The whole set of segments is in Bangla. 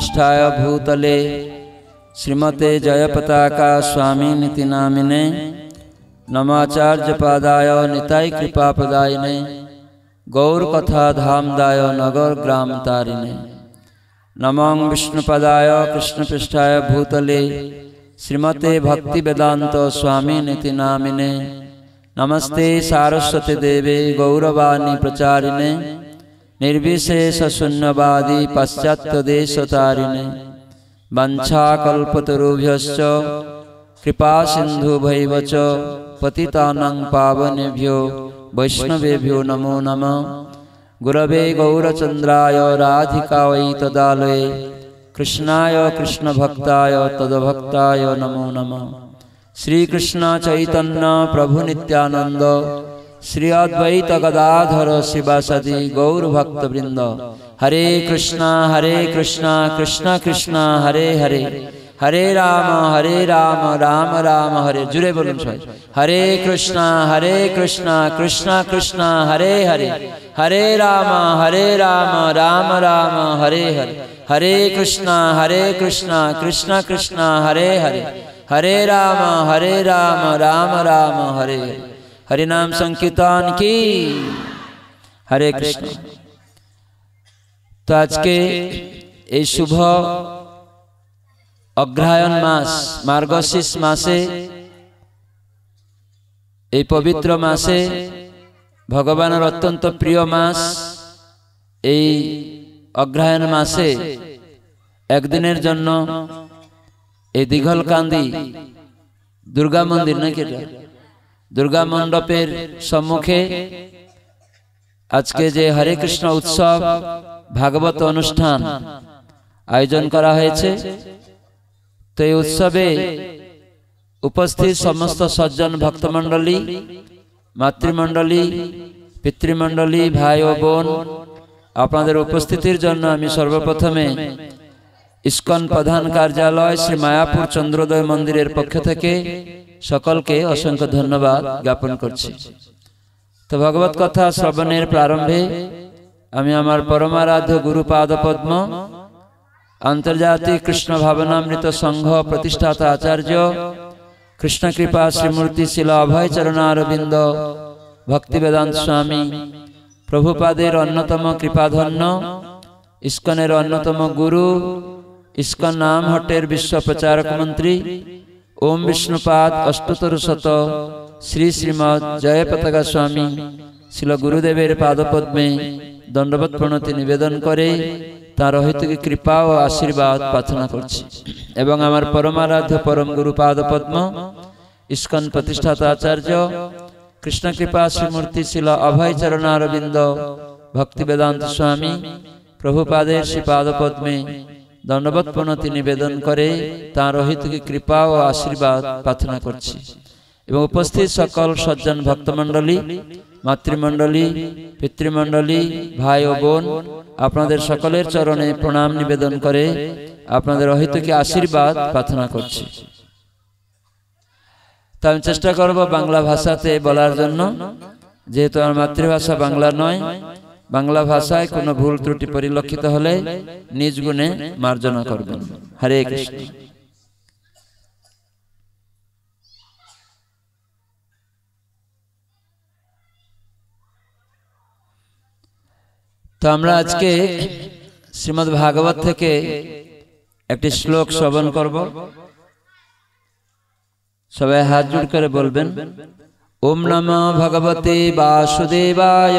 प्रतिष्ठाय भूतले श्रीमते जयपताका स्वामी नीति नामिने नमाचार्य पादाय निताय कृपा पदायने गौर कथा दाय नगर ग्राम तारिने नमं विष्णुपदाय कृष्णपृष्ठाय भूतले श्रीमते भक्ति वेदांत स्वामी नीति नामिने नमस्ते सारस्वती देवे गौरवाणी प्रचारिणे निर्विशेषशून्यवादि पश्चात्तदेशतारिणे वन्शाकल्पतुरुभ्यश्च कृपासिन्धुभैव च पतितानां पावनेभ्यो वैष्णवेभ्यो नमो नमः गुरवे गौरचन्द्राय राधिकायै तदालये कृष्णाय कृष्णभक्ताय तद्भक्ताय नमो नमः श्रीकृष्णाचैतन्यप्रभुनित्यानन्द श्री अद्वैत गदाधर शिवासदि गौर भक्त वृंद हरे कृष्णा हरे कृष्णा कृष्णा कृष्णा हरे हरे हरे राम हरे राम राम राम हरे जुड़े बोलूँ सर हरे कृष्णा हरे कृष्णा कृष्णा कृष्णा हरे हरे हरे राम हरे राम राम राम हरे हरे हरे कृष्णा हरे कृष्णा कृष्णा कृष्णा हरे हरे हरे राम हरे राम राम राम हरे हरे হরিনাম नाम কি की हरे তো আজকে এই শুভ অগ্রায়ণ মাস মার্গশীষ মাসে এই পবিত্র মাসে ভগবানের অত্যন্ত প্রিয় মাস এই অগ্রায়ণ মাসে একদিনের জন্য এই দীঘল কান্দি দুর্গা মন্দির নাকি এটা দুর্গা মণ্ডপের সম্মুখে আজকে যে হরে কৃষ্ণ উৎসব ভাগবত অনুষ্ঠান আয়োজন করা হয়েছে তো এই উৎসবে উপস্থিত সমস্ত সজ্জন ভক্তমণ্ডলী মাতৃমণ্ডলী পিতৃমণ্ডলী ভাই ও বোন আপনাদের উপস্থিতির জন্য আমি সর্বপ্রথমে ইস্কন প্রধান কার্যালয় শ্রী মায়াপুর চন্দ্রোদয় মন্দিরের পক্ষ থেকে সকলকে অসংখ্য ধন্যবাদ জ্ঞাপন করছি তো ভগবত কথা শ্রবণের প্রারম্ভে আমি আমার পরমারাধ্য গুরুপাদ পদ্ম আন্তর্জাতিক কৃষ্ণ ভাবনামৃত সংঘ প্রতিষ্ঠাতা আচার্য কৃষ্ণ কৃপা শ্রীমূর্তি শিল অভয় চরণারবিন্দ ভক্তিবেদান্ত স্বামী প্রভুপাদের অন্যতম কৃপাধন্য ইস্কনের অন্যতম গুরু ইস্কন নাম হটের বিশ্ব প্রচারক মন্ত্রী ओम विष्णुपाद अष्टोत्तर शत श्री श्रीमद जय पताका स्वामी শিল গুরুদেবের পাদপদ্মে দণ্ডবোধ প্রণতি নিবেদন করে তাঁর হয়তোকে কৃপা ও আশীর্বাদ প্রার্থনা করছি এবং আমার পরমারাধ্য পরম গুরু পাদপদ্ম ইস্কন প্রতিষ্ঠাতা আচার্য কৃষ্ণ কৃপা শ্রীমূর্তি শিল অভয় চরণারবিন্দ ভক্তি বেদান্ত স্বামী প্রভুপাদের শ্রী পাদপদ্মে দণ্ডবোধ প্রণতি নিবেদন করে তাঁর রহিতকে কৃপা ও আশীর্বাদ প্রার্থনা করছি এবং উপস্থিত সকল সজ্জন ভক্তমণ্ডলী মাতৃমণ্ডলী পিতৃমণ্ডলী ভাই ও বোন আপনাদের সকলের চরণে প্রণাম নিবেদন করে আপনাদের অহিতকে আশীর্বাদ প্রার্থনা করছি তা আমি চেষ্টা করব বাংলা ভাষাতে বলার জন্য যেহেতু আমার মাতৃভাষা বাংলা নয় বাংলা ভাষায় কোনো ভুল ত্রুটি পরিলক্ষিত হলে নিজ গুণে মার্জনা করবেন হরে কৃষ্ণ তো আমরা আজকে শ্রীমৎ ভাগবত থেকে একটি শ্লোক শ্রবণ করব সবাই হাত জোড় করে বলবেন ওম নম ভগবতী বাসুদেবায়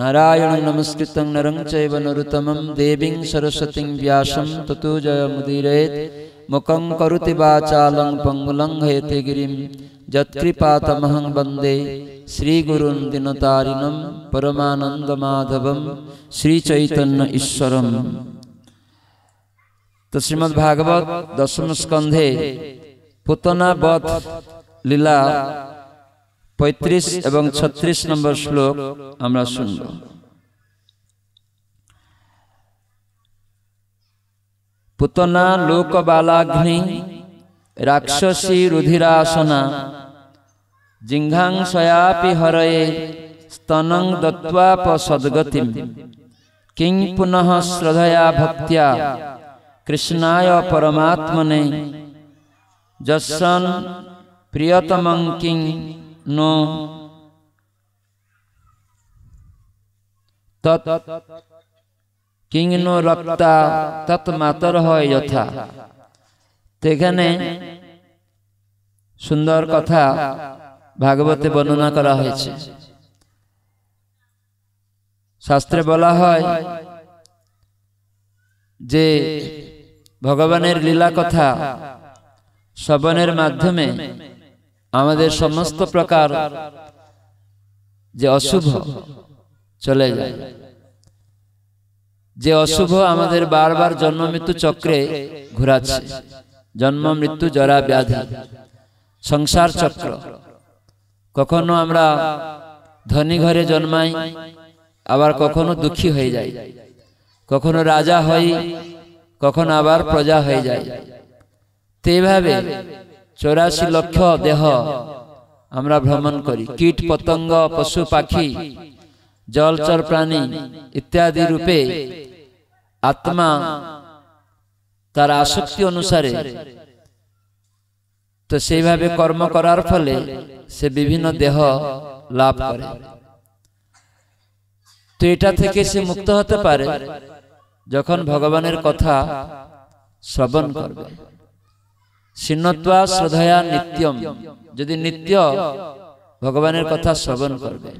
नारायणं नमस्कृतं नरं चैव नरुतमं देवीं सरस्वतीं व्यासं ततो जयमुदीरयेत् मुखं करोति वाचालं पङ्गुलं हयते गिरिं यत्कृपातमहं वन्दे श्रीगुरुं दिनतारिणं परमानन्दमाधवं श्रीचैतन्य ईश्वरम् তো শ্রীমদ ভাগবত দশম পঁয়ত্রিশ এবং ছত্রিশ নম্বর শ্লোক আমরা শুনব পুতনা লোক বালাগ্নি রাক্ষসী রুধিরাসনা সয়াপি হরয়ে স্তনং দত্বাপ সদ্গতিম কিং পুনঃ শ্রদ্ধয়া ভক্তিয়া কৃষ্ণায় পরমাত্মনে যশন প্রিয়তমং কিং নো তত কিংন রক্তা তত মাতর হয় যথা এখানে সুন্দর কথা ভাগবতে বর্ণনা করা হয়েছে শাস্ত্রে বলা হয় যে ভগবানের লীলা কথা শ্রবণের মাধ্যমে আমাদের সমস্ত প্রকার যে অশুভ চলে যায় যে অশুভ আমাদের বারবার জন্ম মৃত্যু চক্রে ঘুরাচ্ছে জন্ম মৃত্যু জরা ব্যাধি সংসার চক্র কখনো আমরা ধনী ঘরে জন্মাই আবার কখনো দুঃখী হয়ে যাই কখনো রাজা হই কখনো আবার প্রজা হয়ে যায় তো এইভাবে চৌরাশি লক্ষ দেহ আমরা ভ্রমণ করি কীট পতঙ্গ পশু পাখি জলচর প্রাণী ইত্যাদি রূপে আত্মা তার আসক্তি অনুসারে তো সেইভাবে কর্ম করার ফলে সে বিভিন্ন দেহ লাভ করে তো এটা থেকে সে মুক্ত হতে পারে যখন ভগবানের কথা শ্রবণ করবে সিন্নত্বা শ্রদ্ধয়া নিত্যম যদি নিত্য ভগবানের কথা শ্রবণ করবে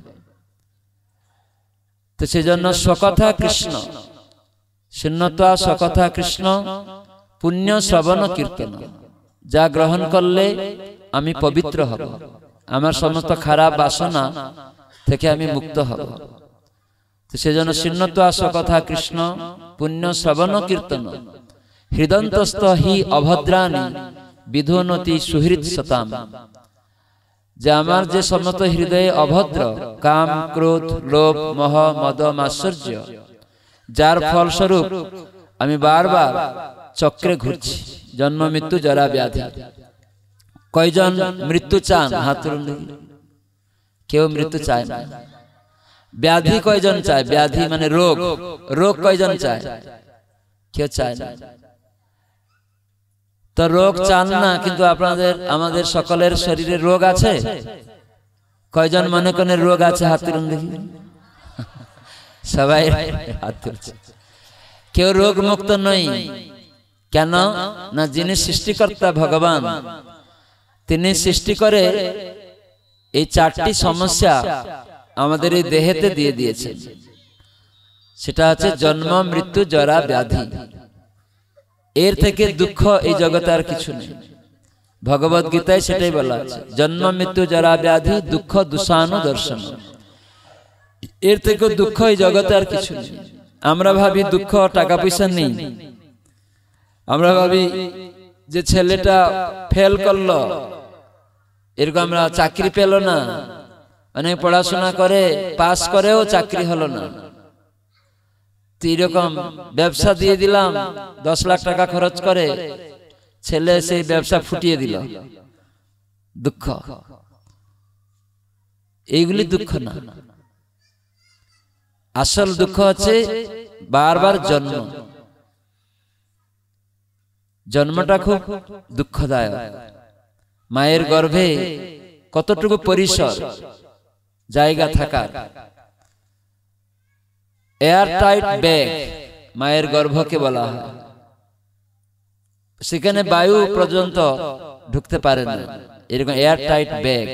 তো সেজন্য স্বকথা কৃষ্ণ শূন্যতা সকথা কৃষ্ণ পুণ্য শ্রবণ কীর্তন যা গ্রহণ করলে আমি পবিত্র হব আমার সমস্ত খারাপ বাসনা থেকে আমি মুক্ত হব তো সেজন্য শূন্যতা সকথা কৃষ্ণ পুণ্য শ্রবণ কীর্তন হৃদন্তস্থ হি অভদ্রাণী বিধুনতি সুহৃদ সতাম যে আমার যে সমস্ত হৃদয়ে অভদ্র কাম ক্রোধ লোভ মহ মদ মাশ্চর্য যার ফলস্বরূপ আমি বারবার চক্রে ঘুরছি জন্ম মৃত্যু জরা ব্যাধি কয়জন মৃত্যু চান হাত কেউ মৃত্যু চায় না ব্যাধি কয়জন চায় ব্যাধি মানে রোগ রোগ কয়জন চায় কেউ চায় না তো রোগ চান না কিন্তু আপনাদের আমাদের সকলের শরীরে রোগ আছে কয়জন মনে কনে রোগ আছে হাতের দেখি সবাই হাত তুলছে কেউ রোগ মুক্ত নই কেন না যিনি সৃষ্টিকর্তা ভগবান তিনি সৃষ্টি করে এই চারটি সমস্যা আমাদের এই দেহেতে দিয়ে দিয়েছে সেটা হচ্ছে জন্ম মৃত্যু জরা ব্যাধি এর থেকে দুঃখ এই জগতে আর কিছু নেই ভগবত গীতায় সেটাই বলা আছে জন্ম মৃত্যু জরা ব্যাধি দুঃখ দুষানু দর্শন এর থেকে দুঃখ এই জগতে আর কিছু নেই আমরা ভাবি দুঃখ টাকা পয়সা নেই আমরা ভাবি যে ছেলেটা ফেল করলো এরকম আমরা চাকরি পেল না অনেক পড়াশোনা করে পাস করেও চাকরি হলো না এরকম ব্যবসা দিয়ে দিলাম দশ লাখ টাকা খরচ করে ছেলে সেই ব্যবসা ফুটিয়ে দিল দুঃখ এইগুলি দুঃখ না আসল দুঃখ হচ্ছে বারবার জন্ম জন্মটা খুব দুঃখদায়ক মায়ের গর্ভে কতটুকু পরিসর জায়গা থাকার এয়ারটাইট ব্যাগ মায়ের গর্ভকে বলা হয় সেখানে বায়ু পর্যন্ত ঢুকতে পারে না এরকম এয়ারটাইট ব্যাগ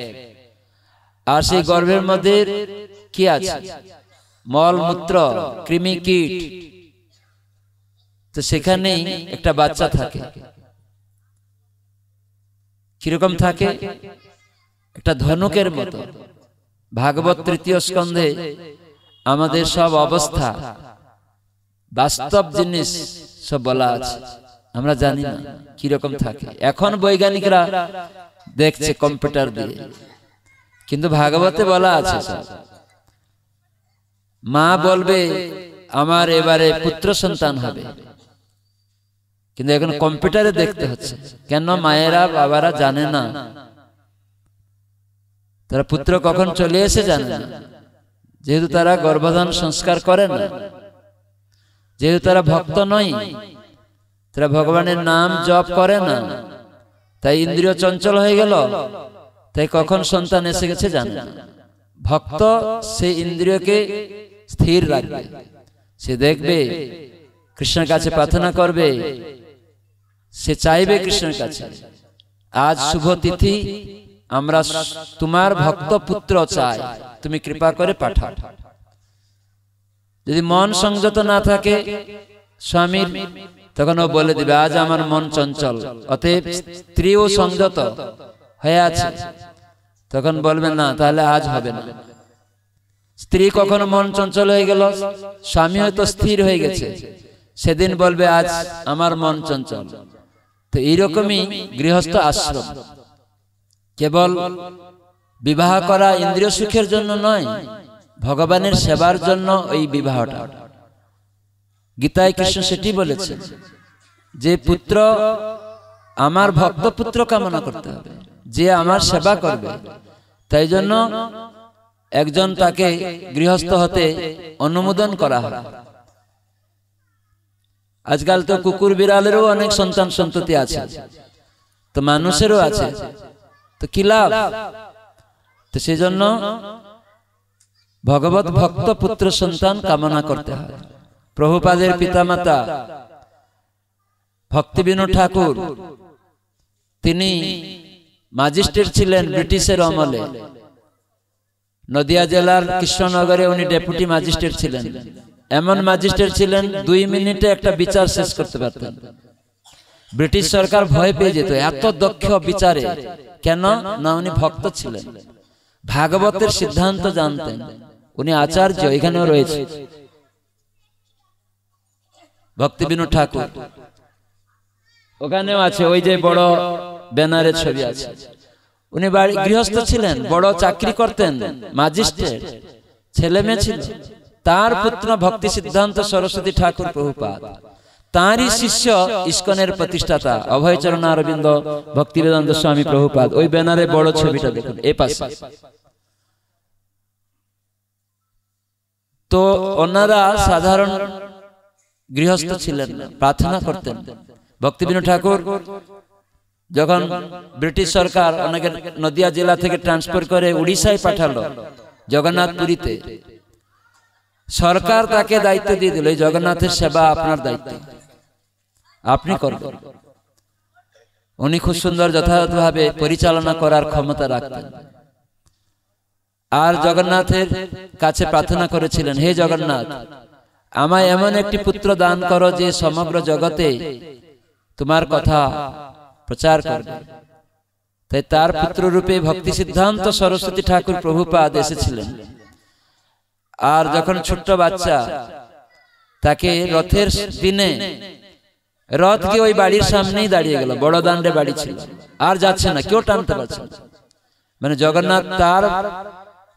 আর সেই গর্ভের মধ্যে কি আছে মলমূত্র কৃমি কীট তো সেখানেই একটা বাচ্চা থাকে কিরকম থাকে একটা ধনুকের মতো ভাগবত তৃতীয় স্কন্ধে আমাদের সব অবস্থা বাস্তব জিনিস সব বলা আছে আমরা জানি না কিরকম থাকে এখন বৈজ্ঞানিকরা দেখছে কম্পিউটার দিয়ে কিন্তু ভাগবতে বলা আছে মা বলবে আমার এবারে পুত্র সন্তান হবে কিন্তু এখন কম্পিউটারে দেখতে হচ্ছে কেন মায়েরা বাবারা জানে না তারা পুত্র কখন চলে এসে জানে না যেহেতু তারা গর্ভধান সংস্কার করে না যেহেতু তারা ভক্ত নয় তারা ভগবানের নাম জপ করে না তাই ইন্দ্রিয় চঞ্চল হয়ে গেল তাই কখন সন্তান এসে গেছে জানে ভক্ত সে ইন্দ্রিয়কে স্থির রাখবে সে দেখবে কৃষ্ণের কাছে প্রার্থনা করবে সে চাইবে কৃষ্ণের কাছে আজ শুভ তিথি আমরা তোমার ভক্ত পুত্র চাই তুমি কৃপা করে পাঠা যদি মন সংযত না থাকে স্বামীর তখন ও বলে দিবে আজ আমার মন চঞ্চল অতএব স্ত্রী ও সংযত হয়ে আছে তখন বলবে না তাহলে আজ হবে না স্ত্রী কখনো মন চঞ্চল হয়ে গেল স্বামী হয়তো স্থির হয়ে গেছে সেদিন বলবে আজ আমার মন চঞ্চল তো এইরকমই গৃহস্থ আশ্রম কেবল বিবাহ করা ইন্দ্রিয় সুখের জন্য নয় ভগবানের সেবার জন্য এই বিবাহটা গীতায় কৃষ্ণ সেটি বলেছেন যে পুত্র আমার ভক্ত পুত্র কামনা করতে হবে যে আমার সেবা করবে তাই জন্য একজন তাকে গৃহস্থ হতে অনুমোদন করা হয় আজকাল তো কুকুর বিড়ালেরও অনেক সন্তান সন্ততি আছে তো মানুষেরও আছে তো কি লাভ তো সেই জন্য ভগবত ভক্ত পুত্র সন্তান কামনা করতে হয় প্রভুপাদের পিতামাতা ভক্তিবিনু ঠাকুর তিনি ম্যাজিস্ট্রেট ছিলেন ব্রিটিশের আমলে নদিয়া জেলার কৃষ্ণনগরে উনি ডেপুটি ম্যাজিস্ট্রেট ছিলেন এমন ম্যাজিস্ট্রেট ছিলেন দুই মিনিটে একটা বিচার শেষ করতে পারতেন ব্রিটিশ সরকার ভয় পেয়ে যেত এত দক্ষ বিচারে কেন না উনি ভক্ত ছিলেন ভাগবতের সিদ্ধান্ত জানতেন উনি আচার্য এখানেও রয়েছে ভক্তি বিনু ঠাকুর ওখানেও আছে ওই যে বড় ব্যানারের ছবি আছে উনি বাড়ি গৃহস্থ ছিলেন বড় চাকরি করতেন ম্যাজিস্ট্রেট ছেলে মেয়ে ছিল তার পুত্র ভক্তি সিদ্ধান্ত সরস্বতী ঠাকুর প্রভুপাত তাঁরই শিষ্য ইস্কনের প্রতিষ্ঠাতা অভয় চরণ অরবিন্দ ভক্তিবেদান্ত স্বামী প্রভুপাদ ওই ব্যানারে বড় ছবিটা দেখুন এ পাশে তো ওনারা সাধারণ গৃহস্থ ছিলেন প্রার্থনা করতেন ভক্তিবিনু ঠাকুর যখন ব্রিটিশ সরকার ওনাকে নদিয়া জেলা থেকে ট্রান্সফার করে উড়িষ্যায় পাঠালো জগন্নাথ পুরীতে সরকার তাকে দায়িত্ব দিয়ে দিল এই জগন্নাথের সেবা আপনার দায়িত্ব আপনি করবেন উনি খুব সুন্দর যথাযথভাবে পরিচালনা করার ক্ষমতা রাখতেন আর জগন্নাথের কাছে প্রার্থনা করেছিলেন হে জগন্নাথ আমায় এমন একটি পুত্র দান করো যে সমগ্র জগতে তোমার কথা প্রচার করবে তাই তার পুত্র রূপে ভক্তি সিদ্ধান্ত সরস্বতী ঠাকুর প্রভুপাদ এসেছিলেন আর যখন ছোট্ট বাচ্চা তাকে রথের দিনে রথ কি ওই বাড়ির সামনেই দাঁড়িয়ে গেল বড় দান্ডে বাড়ি ছিল আর যাচ্ছে না কেউ টানতে পারছে মানে জগন্নাথ তার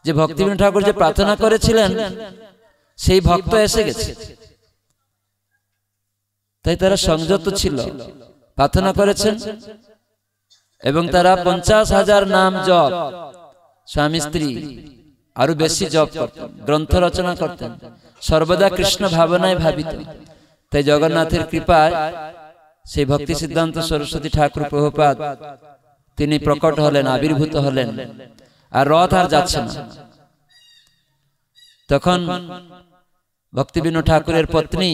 যে ভক্তিবিন ঠাকুর যে প্রার্থনা করেছিলেন সেই ভক্ত এসে গেছে তাই তারা সংযত ছিল প্রার্থনা করেছেন এবং তারা পঞ্চাশ হাজার নাম জপ স্বামী স্ত্রী আরো বেশি জপ করতেন গ্রন্থ রচনা করতেন সর্বদা কৃষ্ণ ভাবনায় ভাবিত তাই জগন্নাথের কৃপায় সেই ভক্তি সিদ্ধান্ত সরস্বতী ঠাকুর প্রভুপাত তিনি প্রকট হলেন আবির্ভূত হলেন আর রথ আর যাচ্ছেন তখন ভক্তিবিনু ঠাকুরের পত্নী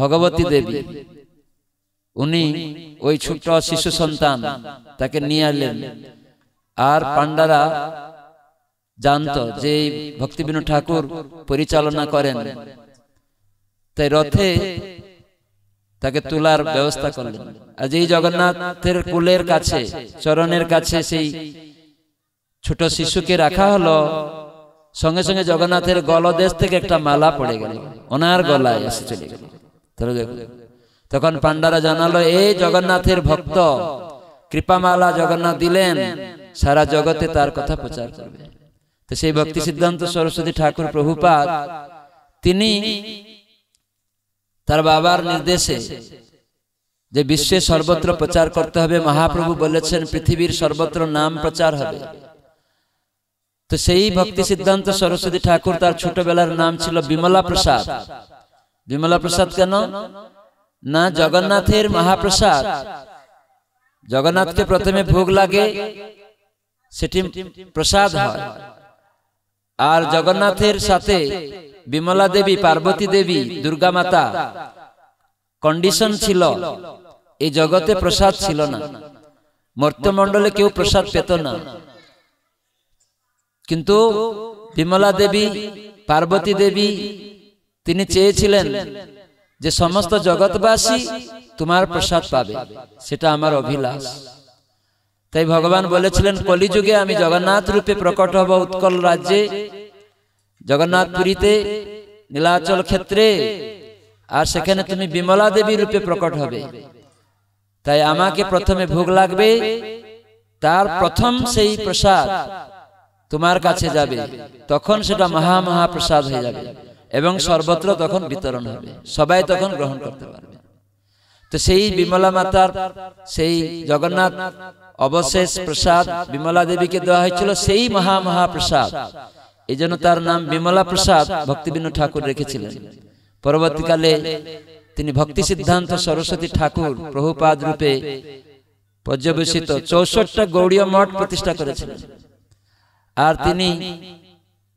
ভগবতী দেবী উনি ওই ছোট্ট শিশু সন্তান তাকে নিয়ে আলেন আর পাণ্ডারা জানত যে ভক্তিবিনু ঠাকুর পরিচালনা করেন তাই রথে তাকে তোলার ব্যবস্থা করলেন আজ এই জগন্নাথের কুলের কাছে চরণের কাছে সেই ছোট শিশুকে রাখা হলো সঙ্গে সঙ্গে জগন্নাথের গলদেশ থেকে একটা মালা পড়ে গেল ওনার গলায় এসে চলে গেল তখন পান্ডারা জানালো এই জগন্নাথের ভক্ত কৃপামালা জগন্নাথ দিলেন সারা জগতে তার কথা প্রচার করবে তো সেই ভক্তি সিদ্ধান্ত সরস্বতী ঠাকুর প্রভুপাত তিনি তার বাবার নির্দেশে যে বিশ্বে সর্বত্র প্রচার করতে হবে মহাপ্রভু বলেছেন পৃথিবীর সর্বত্র নাম প্রচার হবে তো সেই ভক্তি সিদ্ধান্ত সরস্বতী ঠাকুর তার ছোটবেলার নাম ছিল বিমলা প্রসাদ বিমলা প্রসাদ কেন না জগন্নাথের মহাপ্রসাদ জগন্নাথকে প্রথমে ভোগ লাগে সেটি প্রসাদ হয় আর জগন্নাথের সাথে বিমলা দেবী পার্বতী দেবী দুর্গা মাতা কন্ডিশন ছিল এই জগতে প্রসাদ ছিল না মর্ত্যমণ্ডলে কেউ প্রসাদ পেত না কিন্তু বিমলা দেবী পার্বতী দেবী তিনি চেয়েছিলেন যে সমস্ত জগৎবাসী তোমার প্রসাদ পাবে সেটা আমার অভিলাষ তাই ভগবান বলেছিলেন কলিযুগে আমি জগন্নাথ রূপে প্রকট হব উৎকল রাজ্যে জগন্নাথ পুরীতে নীলাচল ক্ষেত্রে আর সেখানে তুমি বিমলা দেবী রূপে প্রকট হবে তাই আমাকে প্রথমে ভোগ লাগবে তার প্রথম সেই প্রসাদ তোমার কাছে যাবে তখন সেটা মহা মহা প্রসাদ হয়ে যাবে এবং সর্বত্র তখন বিতরণ হবে সবাই তখন গ্রহণ করতে পারবে তো সেই বিমলা মাতার সেই জগন্নাথ অবশেষ প্রসাদ বিমলা দেবীকে দেওয়া হয়েছিল সেই মহা মহাপ্রসাদ এই জন্য তার নাম বিমলা প্রসাদ ভক্তিবিন্দু ঠাকুর রেখেছিলেন পরবর্তীকালে তিনি ভক্তি সিদ্ধান্ত সরস্বতী ঠাকুর প্রভুপাদ রূপে পর্যবেসিত চৌষট্টা গৌড়ীয় মঠ প্রতিষ্ঠা করেছিলেন আর তিনি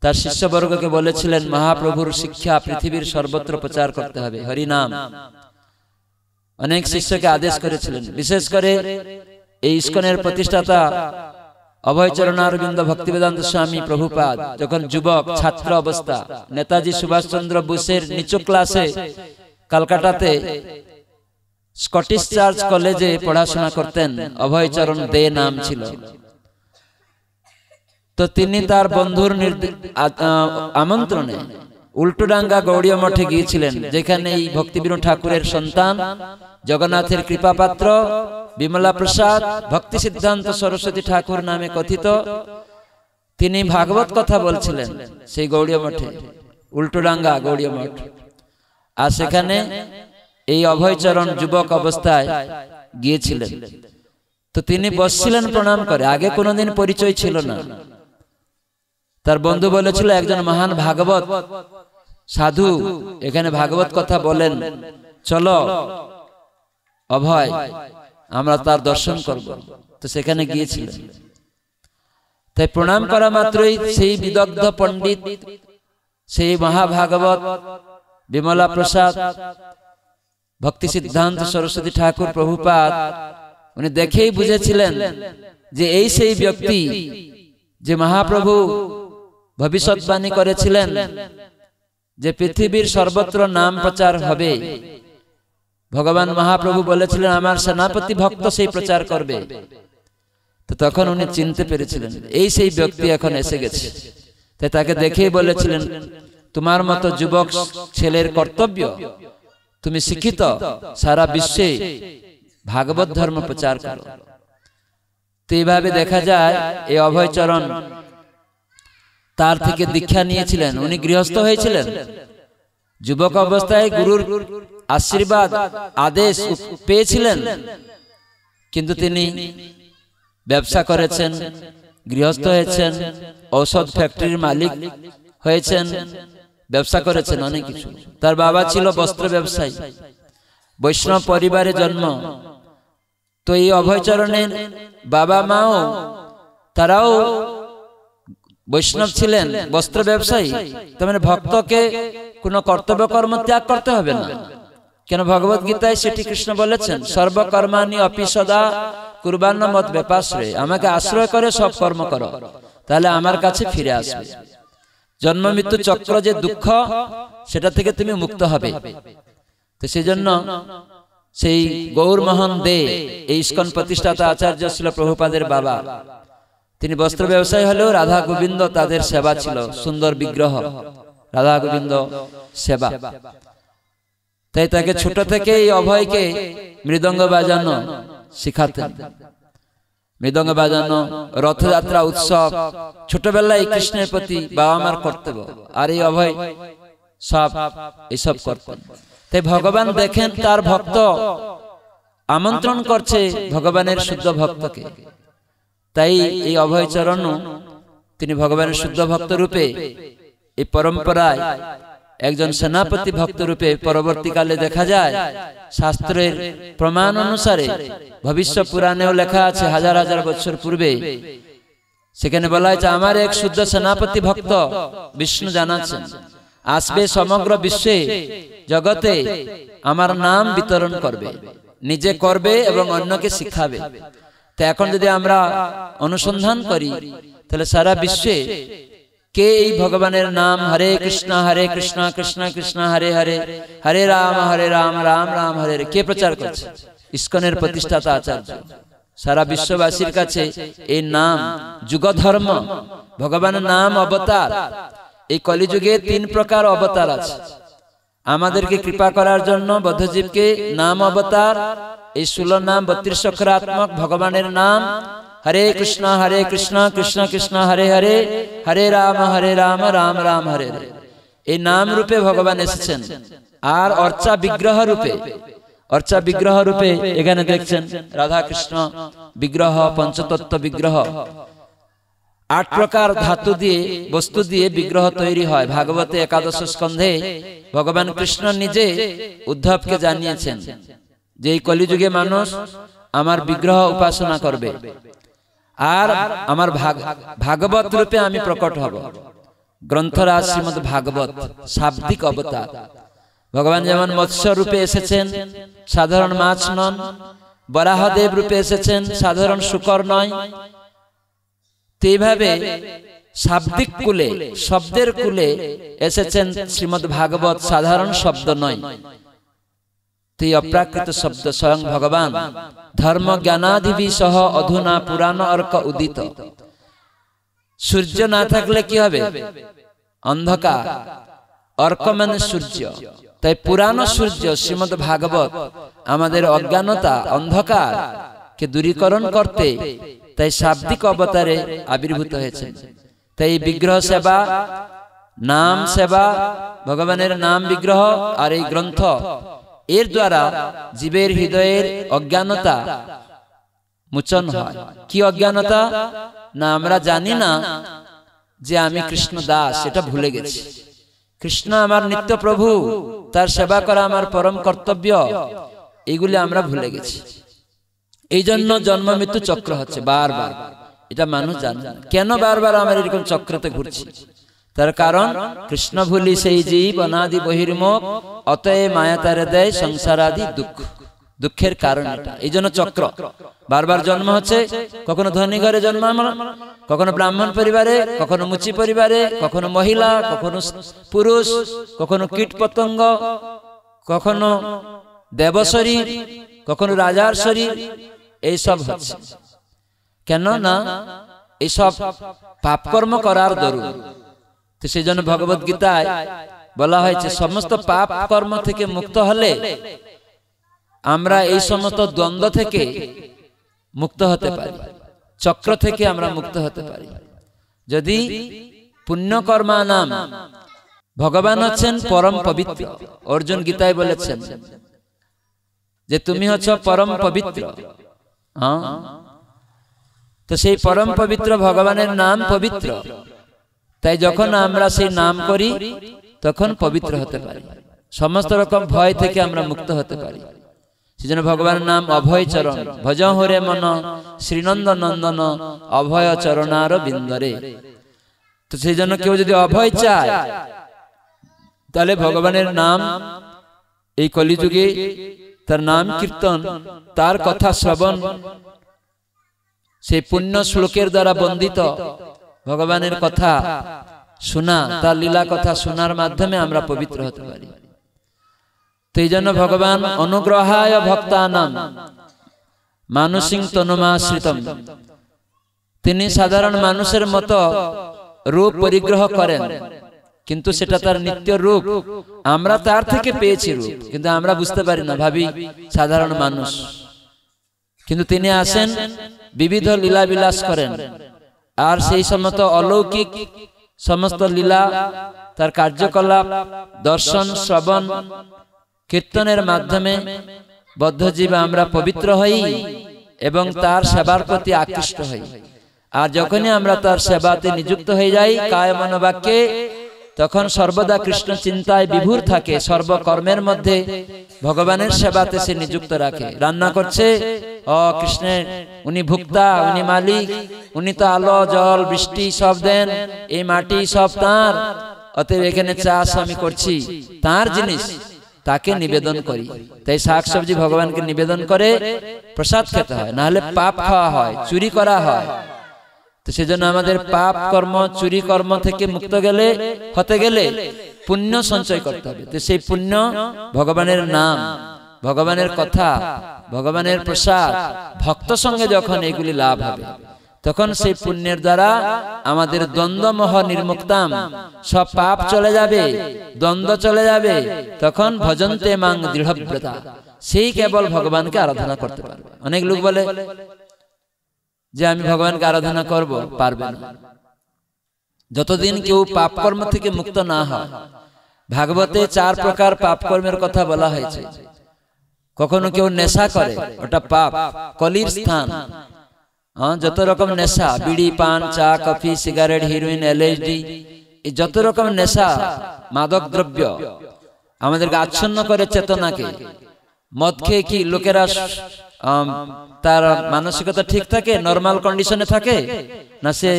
তার শিষ্যবর্গকে বলেছিলেন মহাপ্রভুর শিক্ষা পৃথিবীর সর্বত্র প্রচার করতে হবে হরিনাম অনেক শিষ্যকে আদেশ করেছিলেন বিশেষ করে এই ইস্কনের প্রতিষ্ঠাতা অভয়চরণ অরবিন্দ ভক্তিবেদান্ত স্বামী প্রভুপাদ যখন যুবক ছাত্র অবস্থা নেতাজি সুভাষ চন্দ্র বোসের নিচু ক্লাসে কালকাটাতে স্কটিশ চার্চ কলেজে পড়াশোনা করতেন অভয়চরণ দে নাম ছিল তো তিনি তার বন্ধুর আমন্ত্রণে উল্টোডাঙ্গা গৌড়ীয় মঠে গিয়েছিলেন যেখানে এই ভক্তিবীর ঠাকুরের সন্তান জগন্নাথের কৃপাপাত্র বিমলা প্রসাদ ভক্তি সিদ্ধান্ত সরস্বতী ঠাকুর নামে কথিত তিনি ভাগবত কথা বলছিলেন সেই গৌড়ীয় মঠে উল্টোডাঙ্গা গৌড়ীয় মঠ আর সেখানে এই অভয়চরণ যুবক অবস্থায় গিয়েছিলেন তো তিনি বসছিলেন প্রণাম করে আগে কোনোদিন পরিচয় ছিল না তার বন্ধু বলেছিল একজন মহান ভাগবত সাধু এখানে ভাগবত কথা বলেন চলো অভয় আমরা তার দর্শন করব তো সেখানে গিয়েছিল তাই প্রণাম করা মাত্রই সেই বিদগ্ধ পণ্ডিত সেই মহাভাগবত বিমলা প্রসাদ ভক্তি সিদ্ধান্ত সরস্বতী ঠাকুর প্রভুপাত উনি দেখেই বুঝেছিলেন যে এই সেই ব্যক্তি যে মহাপ্রভু ভবিষ্যৎবাণী করেছিলেন যে পৃথিবীর সর্বত্র নাম প্রচার হবে ভগবান মহাপ্রভু বলেছিলেন আমার সেনাপতি ভক্ত সেই প্রচার করবে তো তখন উনি চিনতে পেরেছিলেন এই সেই ব্যক্তি এখন এসে গেছে তাই তাকে দেখেই বলেছিলেন তোমার মতো যুবক ছেলের কর্তব্য তুমি শিক্ষিত সারা বিশ্বে ভাগবত ধর্ম প্রচার করো তো এইভাবে দেখা যায় এই অভয়চরণ তার থেকে দীক্ষা নিয়েছিলেন উনি গৃহস্থ হয়েছিলেন যুবক অবস্থায় গুরুর আশীর্বাদ আদেশ পেয়েছিলেন কিন্তু তিনি ব্যবসা করেছেন গৃহস্থ হয়েছেন ঔষধ ফ্যাক্টরির মালিক হয়েছেন ব্যবসা করেছেন অনেক কিছু তার বাবা ছিল বস্ত্র ব্যবসায়ী বৈষ্ণব পরিবারে জন্ম তো এই অভয়চরণের বাবা মাও তারাও বৈষ্ণব ছিলেন বস্ত্র ব্যবসায়ী তার মানে ভক্তকে কোনো কর্তব্য কর্ম ত্যাগ করতে হবে না কেন ভগবত গীতায় সেটি কৃষ্ণ বলেছেন সর্বকর্মানি অপিসদা কুরবান্ন মত ব্যাপাশ্রে আমাকে আশ্রয় করে সব কর্ম করো তাহলে আমার কাছে ফিরে আসবে জন্ম মৃত্যু চক্র যে দুঃখ সেটা থেকে তুমি মুক্ত হবে তো সেই জন্য সেই গৌরমোহন দে এই ইস্কন প্রতিষ্ঠাতা আচার্য ছিল প্রভুপাদের বাবা তিনি বস্ত্র ব্যবসায়ী হলেও রাধা গোবিন্দ তাদের সেবা ছিল সুন্দর বিগ্রহ রাধা গোবিন্দ সেবা তাই তাকে ছোট থেকে এই অভয়কে মৃদঙ্গ বাজানো শিখাতেন মৃদঙ্গ বাজানো রথযাত্রা উৎসব ছোটবেলায় কৃষ্ণের প্রতি বাবা মার কর্তব্য আর এই অভয় সব এইসব করতেন তাই ভগবান দেখেন তার ভক্ত আমন্ত্রণ করছে ভগবানের শুদ্ধ ভক্তকে তাই এই অভয়চরণ তিনি ভগবানের শুদ্ধ ভক্ত রূপে এই পরম্পরায় একজন সেনাপতি ভক্ত রূপে পরবর্তীকালে দেখা যায় শাস্ত্রের প্রমাণ অনুসারে ভবিষ্য পুরাণেও লেখা আছে হাজার হাজার বছর পূর্বে সেখানে বলা হয়েছে আমার এক শুদ্ধ সেনাপতি ভক্ত বিষ্ণু জানাচ্ছেন আসবে সমগ্র বিশ্বে জগতে আমার নাম বিতরণ করবে নিজে করবে এবং অন্যকে শিখাবে তো এখন যদি আমরা অনুসন্ধান করি তাহলে সারা বিশ্বে কে এই ভগবানের নাম হরে কৃষ্ণ হরে কৃষ্ণ কৃষ্ণ কৃষ্ণ হরে হরে হরে রাম হরে রাম রাম রাম হরে কে প্রচার করছে ইস্কনের প্রতিষ্ঠাতা আচার্য সারা বিশ্ববাসীর কাছে এই নাম যুগধর্ম ভগবানের নাম অবতার এই কলিযুগে তিন প্রকার অবতার আছে আমাদেরকে কৃপা করার জন্য বদ্ধজীবকে নাম অবতার এই ষোলো নাম বত্রিশ অক্ষরাত্মক ভগবানের নাম হরে কৃষ্ণ হরে কৃষ্ণ কৃষ্ণ কৃষ্ণ হরে হরে হরে রাম হরে রাম রাম রাম হরে হরে এই নাম রূপে ভগবান এসেছেন আর অর্চা বিগ্রহ রূপে অর্চা বিগ্রহ রূপে এখানে দেখছেন রাধা কৃষ্ণ বিগ্রহ পঞ্চতত্ত্ব বিগ্রহ আট প্রকার ধাতু দিয়ে বস্তু দিয়ে বিগ্রহ তৈরি হয় ভাগবতে একাদশ স্কন্ধে ভগবান কৃষ্ণ নিজে উদ্ধবকে জানিয়েছেন যে এই কলিযুগে মানুষ আমার বিগ্রহ উপাসনা করবে আর আমার ভাগবত রূপে আমি প্রকট হব গ্রন্থরাজ শ্রীমদ ভাগবত শাব্দিক অবতার ভগবান যেমন মৎস্য রূপে এসেছেন সাধারণ মাছ নন বরাহদেব রূপে এসেছেন সাধারণ শুকর নয় তো এইভাবে শাব্দিক কুলে শব্দের কুলে এসেছেন শ্রীমদ ভাগবত সাধারণ শব্দ নয় ते अप्राकृत शब्द स्वयं भगवान धर्म ज्ञानाधि भी सह अधुना पुराण अर्क उदित সূর্য না থাকলে কি হবে অন্ধকার অর্ক মানে সূর্য তাই পুরাণ সূর্য শ্রীমদ ভাগবত আমাদের অজ্ঞানতা অন্ধকার কে দূরীকরণ করতে তাই শাব্দিক অবতারে আবির্ভূত হয়েছে তাই বিগ্রহ সেবা নাম সেবা ভগবানের নাম বিগ্রহ আর এই গ্রন্থ এর দ্বারা জীবের হৃদয়ের অজ্ঞানতা মোচন হয় কি অজ্ঞানতা না আমরা জানি না যে আমি কৃষ্ণ দাস এটা ভুলে গেছি কৃষ্ণ আমার নিত্য প্রভু তার সেবা করা আমার পরম কর্তব্য এইগুলি আমরা ভুলে গেছি এই জন্য জন্ম মৃত্যু চক্র হচ্ছে বারবার এটা মানুষ জানে কেন বারবার আমার এরকম চক্রতে ঘুরছি তার কারণ কৃষ্ণ ভুলি সেই জীব অনাদি বহির্মুখ অতএ মায়া তার দেয় সংসারাদি দুঃখ দুঃখের কারণ এটা এই জন্য চক্র বারবার জন্ম হচ্ছে কখনো ধনী ঘরে জন্ম কখনো ব্রাহ্মণ পরিবারে কখনো মুচি পরিবারে কখনো মহিলা কখনো পুরুষ কখনো কীট পতঙ্গ কখনো দেব শরীর কখনো রাজার শরীর এইসব হচ্ছে কেন না এইসব পাপকর্ম করার দরুন তো সেই জন্য ভগবত গীতায় বলা হয়েছে সমস্ত পাপ কর্ম থেকে মুক্ত হলে আমরা এই সমস্ত দ্বন্দ্ব থেকে মুক্ত হতে পারি চক্র থেকে আমরা মুক্ত হতে পারি যদি পুণ্যকর্মা নাম ভগবান হচ্ছেন পরম পবিত্র অর্জুন গীতায় বলেছেন যে তুমি হচ্ছ পরম পবিত্র তো সেই পরম পবিত্র ভগবানের নাম পবিত্র তাই যখন আমরা সেই নাম করি তখন পবিত্র হতে পারি সমস্ত রকম ভয় থেকে আমরা মুক্ত হতে পারি সেজন্য ভগবানের নাম অভয় চরণ ভজ হরে মন শ্রীনন্দ নন্দন অভয় চরণার বিন্দরে তো সেই জন্য কেউ যদি অভয় চায় তাহলে ভগবানের নাম এই কলিযুগে তার নাম কীর্তন তার কথা শ্রবণ সেই পুণ্য শ্লোকের দ্বারা বন্দিত ভগবানের কথা শোনা তার লীলা কথা শোনার মাধ্যমে আমরা পবিত্র হতে পারি তো এই জন্য ভগবান অনুগ্রহায় ভক্তান মানসিং তনুমাশ্রিতম তিনি সাধারণ মানুষের মতো রূপ পরিগ্রহ করেন কিন্তু সেটা তার নিত্য রূপ আমরা তার থেকে পেয়েছি রূপ কিন্তু আমরা বুঝতে পারি না ভাবি সাধারণ মানুষ কিন্তু তিনি আসেন বিবিধ লীলা বিলাস করেন আর সেই সমস্ত অলৌকিক সমস্ত লীলা তার কার্যকলাপ দর্শন শ্রবণ কীর্তনের মাধ্যমে বদ্ধজীব আমরা পবিত্র হই এবং তার সেবার প্রতি আকৃষ্ট হই আর যখনই আমরা তার সেবাতে নিযুক্ত হয়ে যাই কায় মনোবাক্যে তখন সর্বদা কৃষ্ণ চিন্তায় বিভুর থাকে সর্বকর্মের মধ্যে ভগবানের সেবাতে সে নিযুক্ত রাখে রান্না করছে অ কৃষ্ণের উনি ভুক্তা উনি মালিক উনি তো আলো জল বৃষ্টি সব দেন এই মাটি সব তাঁর অতএব এখানে চাষ আমি করছি তার জিনিস তাকে নিবেদন করি তাই শাক সবজি ভগবানকে নিবেদন করে প্রসাদ খেতে হয় নাহলে পাপ খাওয়া হয় চুরি করা হয় তো সেজন্য আমাদের পাপ কর্ম চুরি কর্ম থেকে মুক্ত গেলে হতে গেলে পুণ্য সঞ্চয় করতে হবে তো সেই পুণ্য ভগবানের নাম ভগবানের কথা ভগবানের প্রসাদ ভক্ত সঙ্গে যখন এগুলি লাভ হবে তখন সেই পুণ্যের দ্বারা আমাদের দ্বন্দ্বমহ নির্মুক্তাম সব পাপ চলে যাবে দ্বন্দ্ব চলে যাবে তখন ভজন্তে মাং দৃঢ়ব্রতা সেই কেবল ভগবানকে আরাধনা করতে পারবে অনেক লোক বলে যে আমি ভগবানকে আরাধনা করব পারবে না যতদিন কেউ পাপকর্ম থেকে মুক্ত না হয় ভাগবতে চার প্রকার পাপকর্মের কথা বলা হয়েছে কখনো কেউ নেশা করে ওটা পাপ কলির স্থান হ্যাঁ, যত রকম নেশা বিড়ি পান চা কফি সিগারেট হিরোইন এলএইচডি এই যত রকম নেশা মাদক দ্রব্য আমাদেরকে আচ্ছন্ন করে চেতনাকে মদ খেয়ে কি লোকেরা তার মানসিকতা ঠিক থাকে নর্মাল কন্ডিশনে থাকে না সে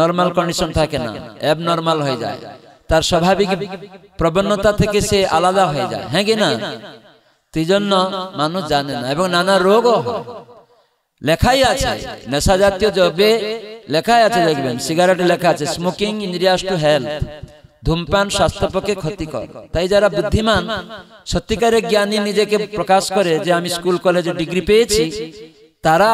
নর্মাল কন্ডিশন থাকে না অ্যাব নর্মাল হয়ে যায় তার স্বাভাবিক প্রবণতা থেকে সে আলাদা হয়ে যায় হ্যাঁ কি না সেই হ্যাঁ জন্য মানুষ জানে না এবং নানা রোগও লেখাই আছে নেশা জাতীয় জবে লেখাই আছে দেখবেন সিগারেটে লেখা আছে স্মোকিং ইঞ্জুরিয়াস টু হেলথ ধূমপান স্বাস্থ্য পক্ষে ক্ষতিকর তাই যারা বুদ্ধিমান সত্যিকারের জ্ঞানী নিজেকে প্রকাশ করে যে আমি স্কুল কলেজে ডিগ্রি পেয়েছি তারা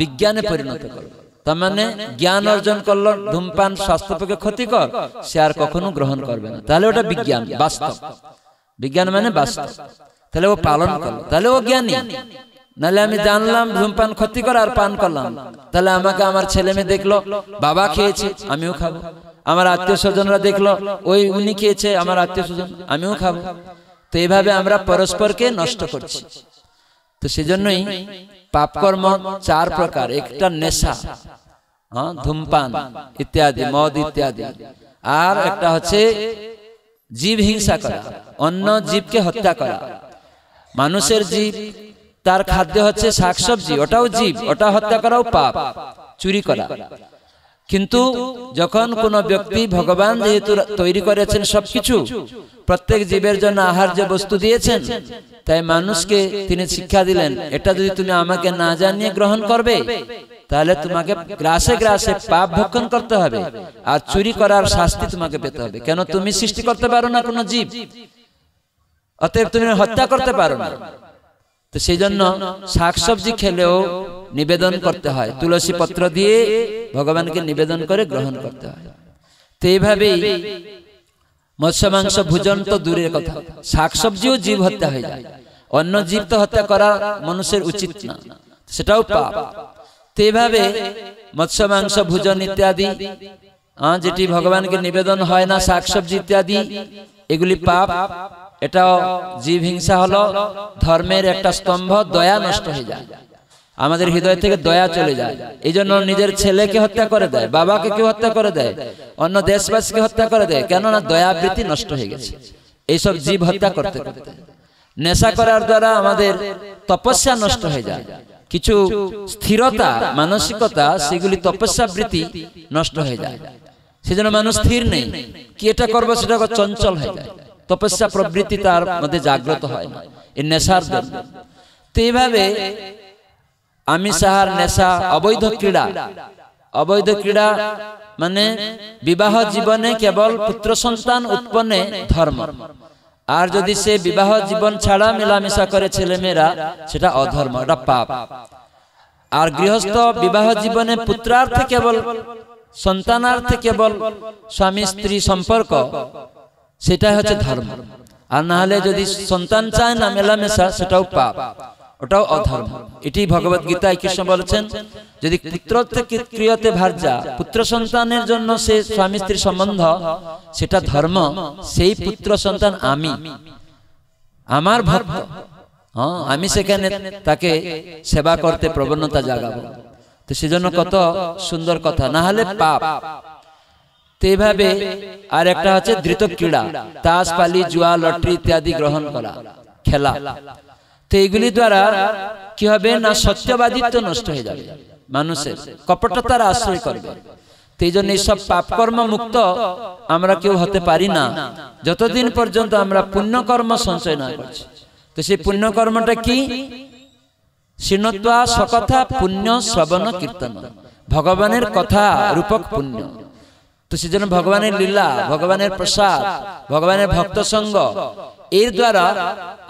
বিজ্ঞানে পরিণত করবে মানে তার মানে জ্ঞান অর্জন করলো ধূমপান স্বাস্থ্য পক্ষে ক্ষতিকর সে আর কখনো গ্রহণ করবে না তাহলে ওটা বিজ্ঞান বাস্তব বিজ্ঞান মানে, মানে বাস্তব তাহলে ও পালন করলো তাহলে ও জ্ঞানী নাহলে আমি জানলাম ধূমপান ক্ষতিকর আর পান করলাম তাহলে আমাকে আমার ছেলে মেয়ে দেখলো বাবা খেয়েছে আমিও খাবো আমার আত্মীয় স্বজনরা দেখলো ওই উনি খেয়েছে আমার আত্মীয় স্বজন আমিও খাবো তো এইভাবে আমরা পরস্পরকে নষ্ট করছি তো সেজন্যই পাপকর্ম চার প্রকার একটা নেশা হ্যাঁ ধূমপান ইত্যাদি মদ ইত্যাদি আর একটা হচ্ছে জীব হিংসা করা অন্য জীবকে হত্যা করা মানুষের জীব তার খাদ্য হচ্ছে শাকসবজি ওটাও জীব ওটা হত্যা করাও পাপ চুরি করা কিন্তু যখন কোন ব্যক্তি ভগবান যেহেতু তৈরি করেছেন সবকিছু প্রত্যেক জীবের জন্য আহার্য বস্তু দিয়েছেন তাই মানুষকে তিনি শিক্ষা দিলেন এটা যদি তুমি আমাকে না জানিয়ে গ্রহণ করবে তাহলে তোমাকে গ্রাসে গ্রাসে পাপ ভক্ষণ করতে হবে আর চুরি করার শাস্তি তোমাকে পেতে হবে কেন তুমি সৃষ্টি করতে পারো না কোনো জীব অতএব তুমি হত্যা করতে পারো না তো সেই জন্য শাকসবজি খেলেও নিবেদন করতে হয় তুলসী পত্র দিয়ে ভগবানকে নিবেদন করে গ্রহণ করতে হয় তো এইভাবেই মৎস্য মাংস ভোজন তো দূরের কথা শাকসবজিও জীব হত্যা হয়ে যায় অন্য জীব তো হত্যা করা মানুষের উচিত না সেটাও পাপ তো এইভাবে মৎস্য মাংস ভোজন ইত্যাদি যেটি ভগবানকে নিবেদন হয় না শাকসবজি ইত্যাদি এগুলি পাপ এটাও জীব হিংসা হলো ধর্মের একটা স্তম্ভ দয়া নষ্ট হয়ে যায় আমাদের হৃদয় থেকে দয়া চলে যায় এই জন্য নিজের ছেলেকে হত্যা করে দেয় বাবাকে কেউ হত্যা করে দেয় অন্য দেশবাসীকে হত্যা করে দেয় কেননা দয়াবৃত্তি নষ্ট হয়ে গেছে এইসব জীব হত্যা করতে করতে নেশা করার দ্বারা আমাদের তপস্যা নষ্ট হয়ে যায় কিছু স্থিরতা মানসিকতা সেগুলি তপস্যা বৃত্তি নষ্ট হয়ে যায় সেজন্য মানুষ স্থির নেই কি এটা করবো সেটা চঞ্চল হয়ে যায় তপস্যা প্রবৃত্তি তার মধ্যে জাগ্রত হয় এই এ নেশার জন্য তো এইভাবে আমিষাহার নেশা অবৈধ ক্রীড়া অবৈধ ক্রীড়া মানে বিবাহ জীবনে কেবল পুত্র সন্তান উৎপন্নে ধর্ম আর যদি সে বিবাহ জীবন ছাড়া মেলামেশা করে ছেলেমেয়েরা সেটা অধর্ম এটা পাপ আর গৃহস্থ বিবাহ জীবনে পুত্রার্থে কেবল সন্তানার্থে কেবল স্বামী স্ত্রী সম্পর্ক সেটাই হচ্ছে ধর্ম আর না হলে যদি সন্তান চায় না মেলামেশা সেটাও পাপ ওটাও অধর্ম এটি ভগবত গীতায় কৃষ্ণ বলেছেন যদি পুত্র থেকে ক্রিয়তে ভার্যা পুত্র সন্তানের জন্য সে স্বামী স্ত্রী সম্বন্ধ সেটা ধর্ম সেই পুত্র সন্তান আমি আমার ভক্ত হ্যাঁ, হ্যাঁ আমি সেখানে তাকে সেবা করতে প্রবণতা জাগাবো তো সেজন্য কত সুন্দর কথা না হলে পাপ তেভাবে আর একটা হচ্ছে ধৃত ক্রীড়া তাস পালি জুয়া লটারি ইত্যাদি গ্রহণ করা খেলা তো এইগুলি দ্বারা কি হবে না সত্যবাদিত্ব নষ্ট হয়ে যাবে মানুষের কপটতার আশ্রয় করবে এই জন্য এইসব পাপকর্ম মুক্ত আমরা কেউ হতে পারি না যতদিন পর্যন্ত আমরা পুণ্যকর্ম সঞ্চয় না করছি তো সেই পুণ্যকর্মটা কি শীর্ণত্বা সকথা পুণ্য শ্রবণ কীর্তন ভগবানের কথা রূপক পুণ্য তো সেজন্য ভগবানের লীলা ভগবানের প্রসাদ ভগবানের ভক্ত সঙ্গ এর দ্বারা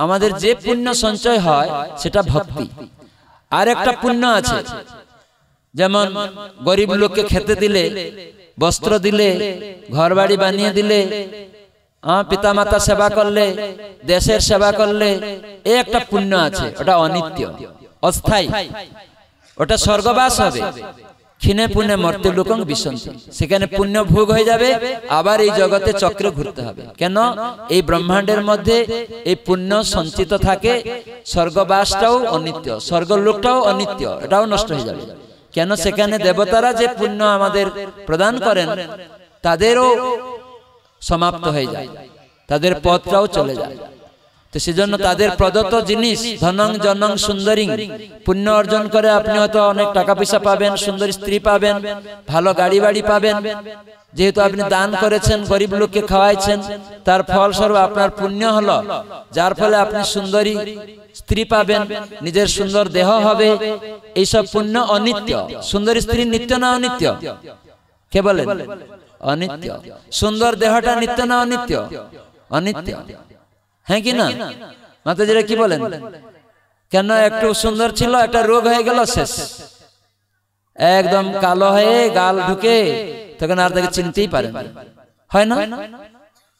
আমাদের যে পুণ্য সঞ্চয় হয় সেটা ভক্তি আর একটা পুণ্য আছে যেমন গরিব লোককে খেতে দিলে বস্ত্র দিলে ঘর বাড়ি বানিয়ে দিলে পিতা মাতা সেবা করলে দেশের সেবা করলে এ একটা পুণ্য আছে ওটা অনিত্য অস্থায়ী ওটা স্বর্গবাস হবে ক্ষীণে পুণ্যে মর্তে লোক বিশন্তি সেখানে পুণ্য ভোগ হয়ে যাবে আবার এই জগতে চক্রে ঘুরতে হবে কেন এই ব্রহ্মাণ্ডের মধ্যে এই পুণ্য সঞ্চিত থাকে স্বর্গবাসটাও অনিত্য স্বর্গলোকটাও অনিত্য এটাও নষ্ট হয়ে যাবে কেন সেখানে দেবতারা যে পুণ্য আমাদের প্রদান করেন তাদেরও সমাপ্ত হয়ে যায় তাদের পথটাও চলে যায় তো সেজন্য তাদের প্রদত্ত জিনিস ধনং জনং সুন্দরী পুণ্য অর্জন করে আপনি হয়তো অনেক টাকা পয়সা পাবেন সুন্দর স্ত্রী পাবেন ভালো গাড়ি বাড়ি পাবেন যেহেতু আপনি দান করেছেন গরিব লোককে খাওয়াইছেন তার ফলস্বরূপ আপনার পুণ্য হল যার ফলে আপনি সুন্দরী স্ত্রী পাবেন নিজের সুন্দর দেহ হবে এইসব পুণ্য অনিত্য সুন্দরী স্ত্রী নিত্য না অনিত্য কে বলেন অনিত্য সুন্দর দেহটা নিত্য না অনিত্য অনিত্য হ্যাঁ কি না মাতাজিরা কি বলেন কেন একটু সুন্দর ছিল একটা রোগ হয়ে গেল শেষ একদম কালো হয়ে গাল ঢুকে তখন আর তাকে চিনতেই পারে হয় না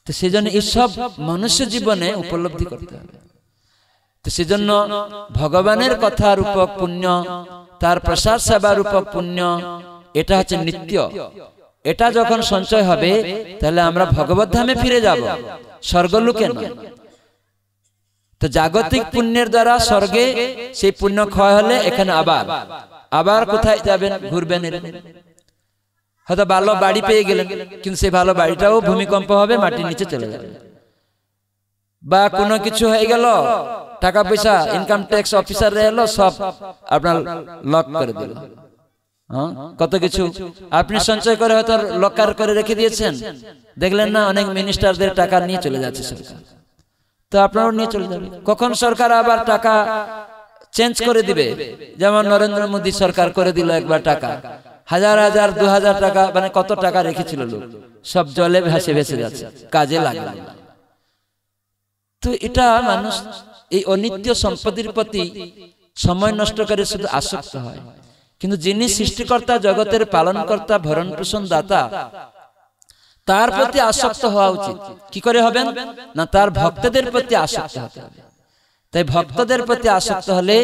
তো সেই জন্য এইসব মনুষ্য জীবনে উপলব্ধি করতে হবে তো জন্য ভগবানের কথা রূপক পুণ্য তার প্রসাদ সেবা রূপক পুণ্য এটা হচ্ছে নিত্য এটা যখন সঞ্চয় হবে তাহলে আমরা ভগবত ধামে ফিরে যাব স্বর্গলোকে তো জাগতিক পুণ্যের দ্বারা স্বর্গে সেই পুণ্য ক্ষয় হলে এখানে আবার আবার কোথায় যাবেন ঘুরবেন হয়তো ভালো বাড়ি পেয়ে গেলেন কিন্তু সেই ভালো বাড়িটাও ভূমিকম্প হবে মাটির নিচে চলে যাবে বা কোনো কিছু হয়ে গেল টাকা পয়সা ইনকাম ট্যাক্স অফিসার এলো সব আপনার লক করে দিল হ্যাঁ? হ্যাঁ? কত কিছু আপনি সঞ্চয় করে হয়তো লকার করে রেখে দিয়েছেন দেখলেন না অনেক মিনিস্টারদের টাকা নিয়ে চলে যাচ্ছে সরকার তো আপনারও নিয়ে চলে যাবে কখন সরকার আবার টাকা চেঞ্জ করে দিবে যেমন নরেন্দ্র মোদী সরকার করে দিল একবার টাকা হাজার হাজার দু হাজার টাকা মানে কত টাকা রেখেছিল লোক সব জলে ভেসে ভেসে যাচ্ছে কাজে লাগলো তো এটা মানুষ এই অনিত্য সম্পত্তির প্রতি সময় নষ্ট করে শুধু আসক্ত হয় কিন্তু যিনি সৃষ্টিকর্তা জগতের পালনকর্তা ভরণ পোষণ দাতা তার প্রতি আসক্ত হওয়া উচিত কি করে হবেন না তার ভক্তদের প্রতি আসক্ত হতে হবে তাই ভক্তদের প্রতি আসক্ত হলে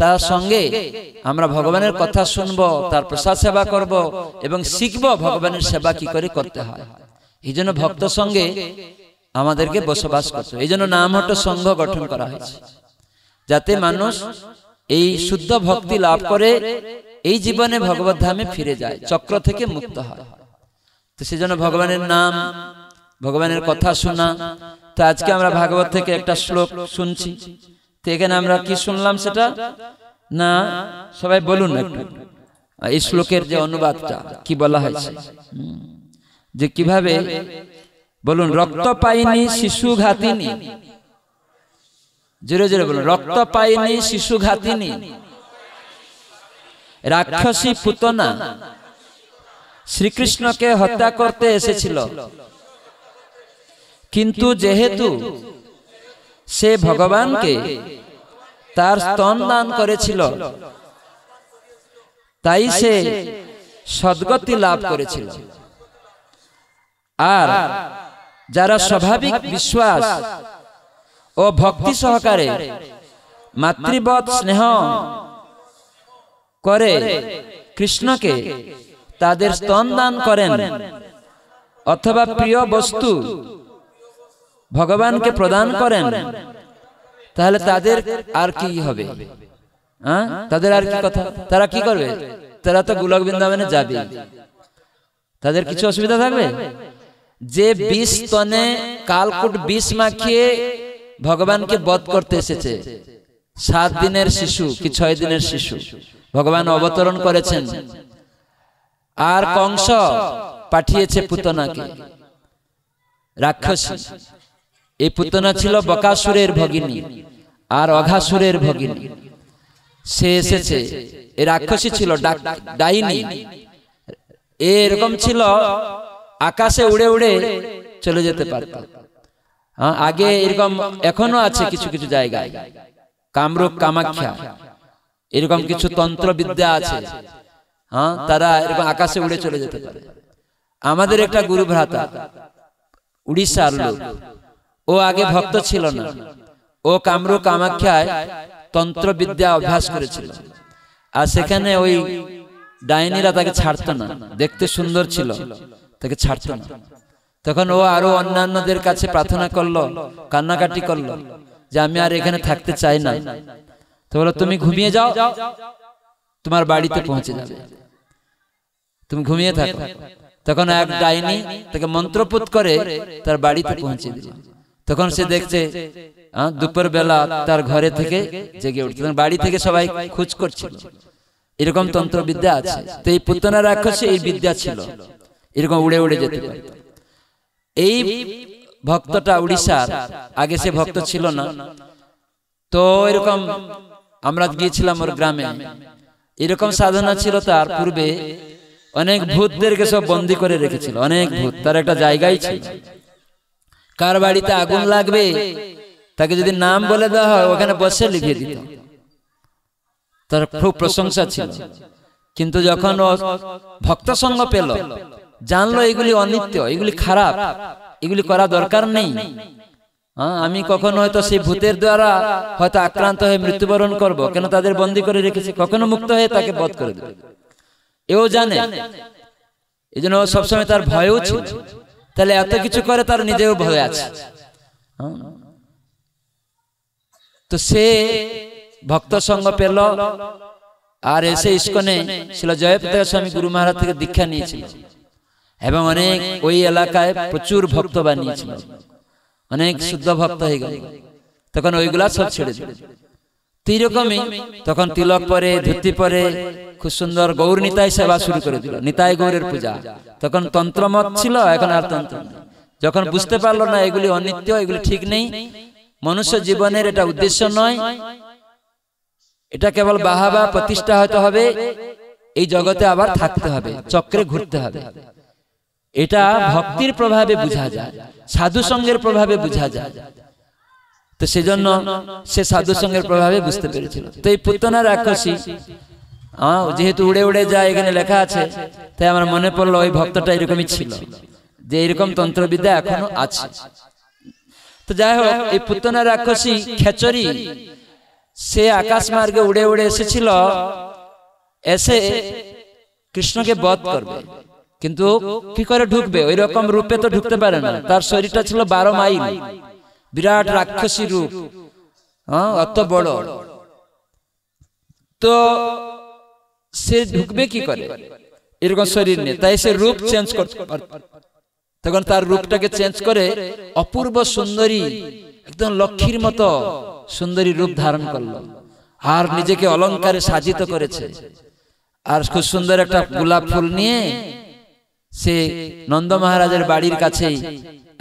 তার সঙ্গে আমরা ভগবানের কথা শুনব তার প্রসাদ সেবা করব এবং শিখব ভগবানের সেবা কি করে করতে হয় এই জন্য ভক্ত সঙ্গে আমাদেরকে বসবাস করতে এই জন্য নাম নামহট্ট সংঘ গঠন করা হয়েছে যাতে মানুষ এই শুদ্ধ ভক্তি লাভ করে এই জীবনে ভগবত ধামে ফিরে যায় চক্র থেকে মুক্ত হয় তো সেজন্য ভগবানের নাম ভগবানের কথা শোনা তো আজকে আমরা ভাগবত থেকে একটা শ্লোক শুনছি তো এখানে আমরা কি শুনলাম সেটা না সবাই বলুন একটু এই শ্লোকের যে অনুবাদটা কি বলা হয়েছে যে কিভাবে বলুন রক্ত পাইনি শিশু ঘাতিনি জোরে জোরে বলুন রক্ত পাইনি শিশু ঘাতিনি রাক্ষসী পুতনা শ্রীকৃষ্ণকে হত্যা করতে এসেছিল কিন্তু যেহেতু সে ভগবানকে তার স্তন দান করেছিল তাই সে সদ্গতি লাভ করেছিল আর যারা স্বাভাবিক বিশ্বাস ও ভক্তি সহকারে মাতৃবধ স্নেহ করে কৃষ্ণকে তাদের স্তন দান করেন অথবা প্রিয় বস্তু ভগবানকে প্রদান করেন তাহলে তাদের আর কি হবে হ্যাঁ তাদের আর কি কথা তারা কি করবে তারা তো গুলক বৃন্দাবনে যাবে তাদের কিছু অসুবিধা থাকবে যে বিষ তনে কালকুট বিষ মাখিয়ে ভগবানকে বধ করতে এসেছে সাত দিনের শিশু কি ছয় দিনের শিশু ভগবান অবতরণ করেছেন আর কংস পাঠিয়েছে পুতনাকে রাক্ষসী এই পুতনা ছিল বকাসুরের ভগিনী আর অঘাসুরের ভগিনী সে এসেছে এ রাক্ষসী ছিল ডাইনি এরকম ছিল আকাশে উড়ে উড়ে চলে যেতে পারত হ্যাঁ, আগে এরকম এখনো আছে কিছু কিছু জায়গায় কামরূপ কামাখ্যা এরকম কিছু তন্ত্রবিদ্যা আছে হ্যাঁ, হ্যাঁ তারা এরকম আকাশে উড়ে চলে যেতে পারে আমাদের একটা গুরু ভ্রাতা উড়িষ্যার লোক ও আগে ভক্ত ছিল না ও কামরু কামাখ্যায় তন্ত্রবিদ্যা অভ্যাস করেছিল আর সেখানে ওই ডাইনিরা তাকে ছাড়তো না দেখতে সুন্দর ছিল তাকে ছাড়তো না তখন ও আরো অন্যান্যদের কাছে প্রার্থনা করলো কান্নাকাটি করলো যে আমি আর এখানে থাকতে চাই না তো বলো তুমি ঘুমিয়ে যাও তোমার বাড়িতে পৌঁছে যাবে তুমি ঘুমিয়ে থাকো তখন এক ডাইনি তাকে মন্ত্রপুত করে তার বাড়িতে পৌঁছে দিল তখন সে দেখছে দুপুর বেলা তার ঘরে থেকে জেগে উঠছে বাড়ি থেকে সবাই খোঁজ করছিল এরকম তন্ত্রবিদ্যা আছে তো এই পুতনা রাক্ষসী এই বিদ্যা ছিল এরকম উড়ে উড়ে যেতে পারত এই ভক্তটা উড়িষ্যার আগে সে ভক্ত ছিল না তো এরকম আমরা গিয়েছিলাম ওর গ্রামে এরকম সাধনা ছিল তার পূর্বে অনেক ভূতদেরকে সব বন্দি করে রেখেছিল অনেক ভূত তার একটা জায়গায় ছিল কার বাড়িতে আগুন লাগবে তাকে যদি নাম বলে দেওয়া হয় ওখানে বসে লিখে দিত তার খুব প্রশংসা ছিল কিন্তু যখন ভক্ত সঙ্গ পেল জানলো এগুলি অনিত্য এগুলি খারাপ এগুলি করা দরকার নেই হ্যাঁ, আমি কখনো হয়তো সেই ভূতের দ্বারা হয়তো আক্রান্ত হয়ে মৃত্যুবরণ করব কেন তাদের বন্দি করে রেখেছি কখনো মুক্ত হয়ে তাকে বধ করে দেবে এও জানে এই জন্য সবসময় তার ভয়ও ছিল তাহলে এত কিছু করে তার নিজেও ভয় আছে হ্যাঁ। তো সে ভক্ত সঙ্গ পেল আর এসে ইস্কনে ছিল জয়প্রতাপ স্বামী গুরু মহারাজ থেকে দীক্ষা নিয়েছিল এবং অনেক ওই এলাকায় প্রচুর ভক্ত বানিয়েছিল অনেক শুদ্ধ ভক্ত হয়ে গেল তখন ওইগুলা সব ছেড়ে দিল তো তখন তিলক পরে ধুতি পরে খুব সুন্দর গৌর নিতাই সেবা শুরু করে দিল নিতাই গৌরের পূজা তখন তন্ত্রমত ছিল এখন আর তন্ত্র যখন বুঝতে পারলো না এগুলি অনিত্য এগুলি ঠিক নেই মনুষ্য জীবনের এটা উদ্দেশ্য নয় এটা কেবল বাহাবা প্রতিষ্ঠা হতে হবে এই জগতে আবার থাকতে হবে চক্রে ঘুরতে হবে এটা ভক্তির প্রভাবে বুঝা যায় সাধু সঙ্গের প্রভাবে বুঝা যায় তো সেজন্য সে সাধু সঙ্গের প্রভাবে বুঝতে পেরেছিল তো এই পুতনা রাক্ষসী যেহেতু উড়ে উড়ে যায় এখানে লেখা আছে তাই আমার মনে পড়লো ওই ভক্তটা এরকমই ছিল যে এরকম তন্ত্রবিদ্যা এখনো আছে তো যাই হোক এই পুতনা রাক্ষসী খেচরি সে আকাশ মার্গে উড়ে উড়ে এসেছিল এসে কৃষ্ণকে বধ করবে কিন্তু কি করে ঢুকবে ওই রকম রূপে তো ঢুকতে পারে না তার শরীরটা ছিল বারো মাইল বিরাট রাক্ষসী রূপ হ্যাঁ অত বড় তো সে ঢুকবে কি করে এরকম শরীর নিয়ে তাই সে রূপ চেঞ্জ করতে তখন তার রূপটাকে চেঞ্জ করে অপূর্ব সুন্দরী একদম লক্ষ্মীর মতো সুন্দরী রূপ ধারণ করলো আর নিজেকে অলঙ্কারে সাজিত করেছে আর খুব সুন্দর একটা গোলাপ ফুল নিয়ে সে নন্দ মহারাজের বাড়ির কাছে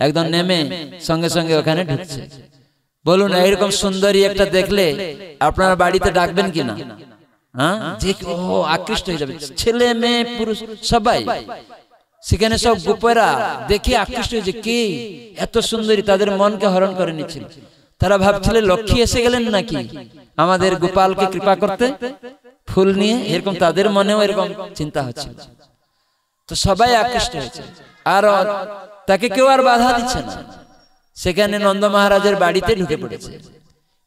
একদম নেমে সঙ্গে সঙ্গে ওখানে ঢুকছে বলুন এইরকম সুন্দরী একটা দেখলে আপনার বাড়িতে ডাকবেন কিনা হ্যাঁ ও আকৃষ্ট হয়ে যাবে ছেলে মেয়ে পুরুষ সবাই সেখানে সব গোপেরা দেখে আকৃষ্ট হয়েছে কি এত সুন্দরী তাদের মনকে হরণ করে নিচ্ছিল তারা ভাবছিল লক্ষ্মী এসে গেলেন নাকি আমাদের গোপালকে কৃপা করতে ফুল নিয়ে এরকম তাদের মনেও এরকম চিন্তা হচ্ছে তো সবাই আকৃষ্ট হয়েছে আর তাকে কেউ আর বাধা দিচ্ছে না সেখানে নন্দ মহারাজের বাড়িতে ঢুকে পড়েছে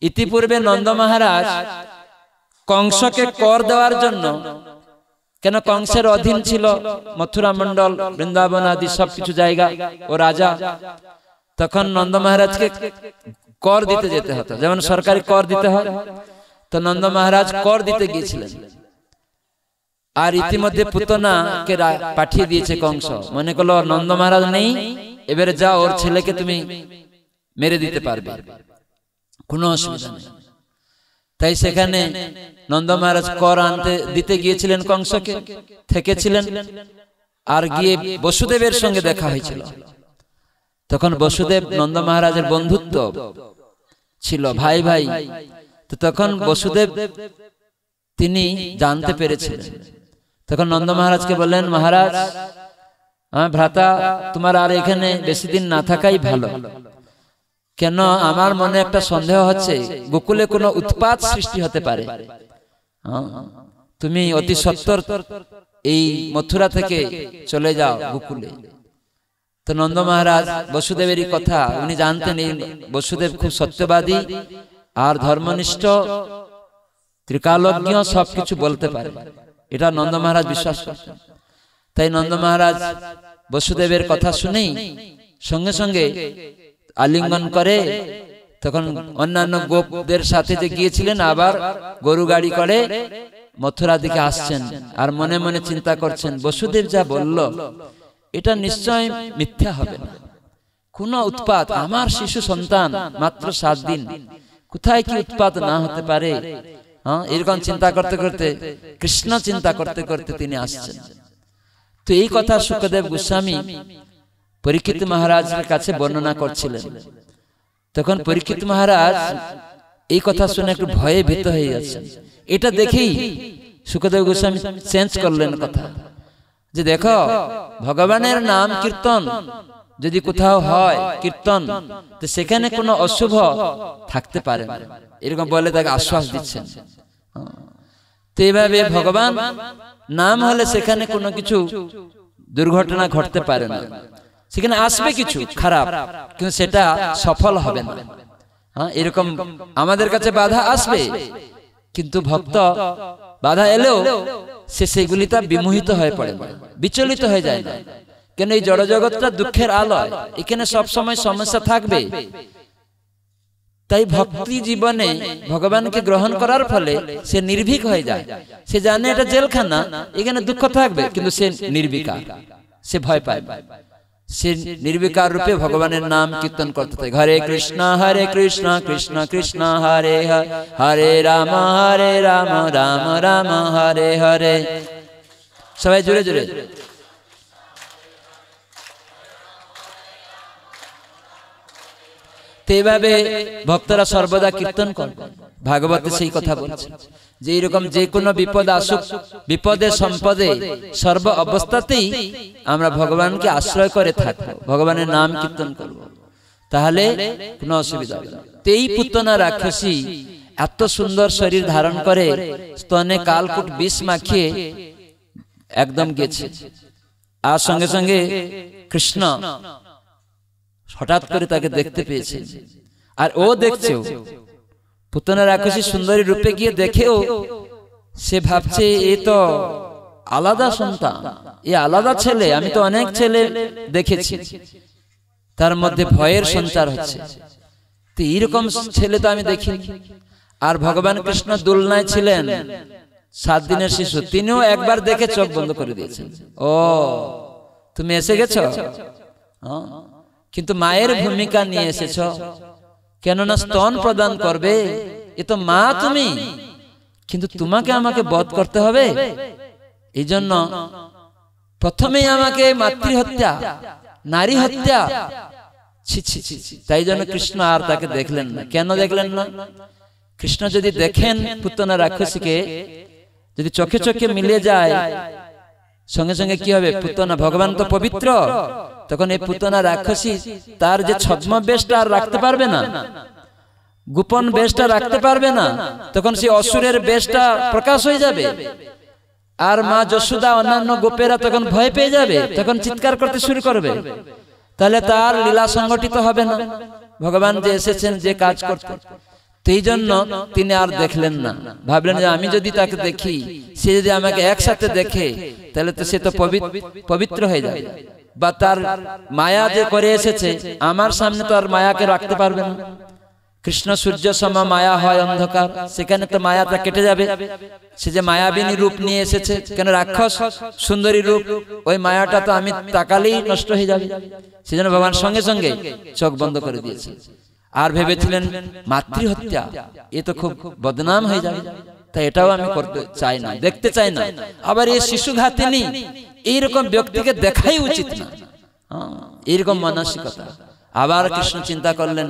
ইতিপূর্বে নন্দ মহারাজ কংসকে কর দেওয়ার জন্য কেন কংসের অধীন ছিল মথুরা মন্ডল বৃন্দাবন আদি সবকিছু জায়গা ও রাজা তখন নন্দ মহারাজকে কর দিতে যেতে হতো যেমন সরকারি কর দিতে হয় তো নন্দ মহারাজ কর দিতে গিয়েছিলেন আর ইতিমধ্যে পুতনাকে পাঠিয়ে দিয়েছে কংস মনে করলো নন্দ মহারাজ নেই এবারে যা ওর ছেলেকে তুমি মেরে দিতে পারবে কোনো অসুবিধা নেই তাই সেখানে নন্দ মহারাজ কর আনতে দিতে গিয়েছিলেন কংসকে থেকেছিলেন আর গিয়ে বসুদেবের সঙ্গে দেখা হয়েছিল তখন বসুদেব নন্দ মহারাজের বন্ধুত্ব ছিল ভাই ভাই তো তখন বসুদেব তিনি জানতে পেরেছিলেন তখন নন্দ মহারাজকে বললেন মহারাজ আমার ভ্রাতা তোমার আর এখানে বেশি দিন না থাকাই ভালো কেন আমার মনে একটা সন্দেহ হচ্ছে গোকুলে কোনো উৎপাত সৃষ্টি হতে পারে তুমি অতি সত্তর এই মথুরা থেকে চলে যাও গোকুলে তো নন্দ মহারাজ বসুদেবেরই কথা উনি জানতেন এই বসুদেব খুব সত্যবাদী আর ধর্মনিষ্ঠ ত্রিকালজ্ঞ সবকিছু বলতে পারে এটা নন্দ মহারাজ বিশ্বাস করতেন তাই নন্দ মহারাজ বসুদেবের কথা শুনেই সঙ্গে সঙ্গে আলিঙ্গন করে তখন অন্যান্য গোপদের সাথে যে গিয়েছিলেন আবার গরু গাড়ি করে মথুরা দিকে আসছেন আর মনে মনে চিন্তা করছেন বসুদেব যা বলল এটা নিশ্চয় মিথ্যা হবে না কোন উৎপাত আমার শিশু সন্তান মাত্র সাত দিন কোথায় কি উৎপাত না হতে পারে হ্যাঁ? হ্যাঁ এরকম চিন্তা করতে করতে কৃষ্ণ চিন্তা করতে করতে তিনি আসছেন তো এই কথা সুখদেব গোস্বামী পরীক্ষিত মহারাজের কাছে বর্ণনা করছিলেন তখন পরীক্ষিত মহারাজ এই কথা শুনে একটু ভয়ে ভীত হয়ে যাচ্ছেন এটা দেখেই সুখদেব গোস্বামী চেঞ্জ করলেন কথা যে দেখো ভগবানের নাম কীর্তন যদি কোথাও হয় কীর্তন তো সেখানে কোনো অশুভ থাকতে পারে এরকম বলে তাকে আশ্বাস দিচ্ছেন তো এভাবে ভগবান নাম হলে সেখানে কোনো কিছু দুর্ঘটনা ঘটতে পারে না সেখানে আসবে কিছু খারাপ কিন্তু সেটা সফল হবে না হ্যাঁ, হ্যাঁ এরকম আমাদের কাছে বাধা আসবে কিন্তু ভক্ত বাধা এলেও সে সেগুলি তা বিমোহিত হয়ে পড়ে বিচলিত হয়ে যায় না কেন এই জগৎটা দুঃখের আলয় এখানে সবসময় সমস্যা থাকবে তাই ভক্তি জীবনে ভগবানকে গ্রহণ করার ফলে সে নির্ভীক হয়ে যায় সে জানে এটা জেলখানা এখানে দুঃখ থাকবে কিন্তু সে নির্বিকার সে ভয় পায় সে নির্বিকার রূপে ভগবানের নাম কীর্তন করতে থাকে হরে কৃষ্ণ হরে কৃষ্ণ কৃষ্ণ কৃষ্ণ হরে হরে রাম হরে রাম রাম রাম হরে হরে সবাই জুড়ে জুড়ে তেভাবে ভক্তরা সর্বদা কীর্তন করবে ভাগবতে সেই কথা বলছেন যে এরকম যে কোনো বিপদ আসুক বিপদে সম্পদে সর্ব অবস্থাতেই আমরা ভগবানকে আশ্রয় করে থাকব ভগবানের নাম কীর্তন করব। তাহলে কোনো অসুবিধা হবে তেই এই পুতনা রাক্ষসী এত সুন্দর শরীর ধারণ করে স্তনে কালকুট বিষ মাখিয়ে একদম গেছে আর সঙ্গে সঙ্গে কৃষ্ণ হঠাৎ করে তাকে দেখতে পেয়েছে আর ও দেখছে পুতনা রাক্ষসী সুন্দরী রূপে গিয়ে দেখেও সে ভাবছে এ তো আলাদা সন্তান এ আলাদা ছেলে আমি তো অনেক ছেলে দেখেছি তার মধ্যে ভয়ের সঞ্চার হচ্ছে তো এইরকম ছেলে তো আমি দেখি আর ভগবান কৃষ্ণ দোলনায় ছিলেন সাত দিনের শিশু তিনিও একবার দেখে চোখ বন্ধ করে দিয়েছেন ও তুমি এসে গেছো কিন্তু মায়ের ভূমিকা নিয়ে এসেছ কেননা স্তন প্রদান করবে এ তো মা তুমি কিন্তু তোমাকে আমাকে বধ করতে হবে এই জন্য প্রথমেই আমাকে মাতৃহত্যা নারী হত্যা ছি ছি ছি তাই জন্য কৃষ্ণ আর তাকে দেখলেন না কেন দেখলেন না কৃষ্ণ যদি দেখেন পুতনা রাক্ষসীকে যদি চোখে চোখে মিলে যায় সঙ্গে সঙ্গে কি হবে পুতনা ভগবান তো পবিত্র তখন এই পুতনা রাক্ষসী তার যে ছদ্ম বেশটা আর রাখতে পারবে না গোপন বেশটা রাখতে পারবে না তখন সে অসুরের বেশটা প্রকাশ হয়ে যাবে আর মা যশোদা অন্যান্য গোপেরা তখন ভয় পেয়ে যাবে তখন চিৎকার করতে শুরু করবে তাহলে তার লীলা সংগঠিত হবে না ভগবান যে এসেছেন যে কাজ করতে সেই জন্য তিনি আর দেখলেন না ভাবলেন যে আমি যদি তাকে দেখি সে যদি আমাকে একসাথে দেখে তাহলে তো সে তো পবিত্র হয়ে যাবে বা তার মায়া যে করে এসেছে আমার সামনে তো আর মায়াকে রাখতে পারবে না কৃষ্ণ সূর্য সমা মায়া হয় অন্ধকার সেখানে তো মায়াটা কেটে যাবে সে যে মায়াবিনী রূপ নিয়ে এসেছে কেন রাক্ষস সুন্দরী রূপ ওই মায়াটা তো আমি তাকালেই নষ্ট হয়ে যাবে সেজন্য ভগবান সঙ্গে সঙ্গে চোখ বন্ধ করে দিয়েছে আর ভেবেছিলেন মাতৃহত্যা এ তো খুব বদনাম হয়ে যাবে তাই এটাও আমি করতে চাই না দেখতে চাই না আবার এই শিশু ঘাতিনি এইরকম ব্যক্তিকে দেখাই উচিত না হ্যাঁ, এইরকম মানসিকতা আবার কৃষ্ণ চিন্তা করলেন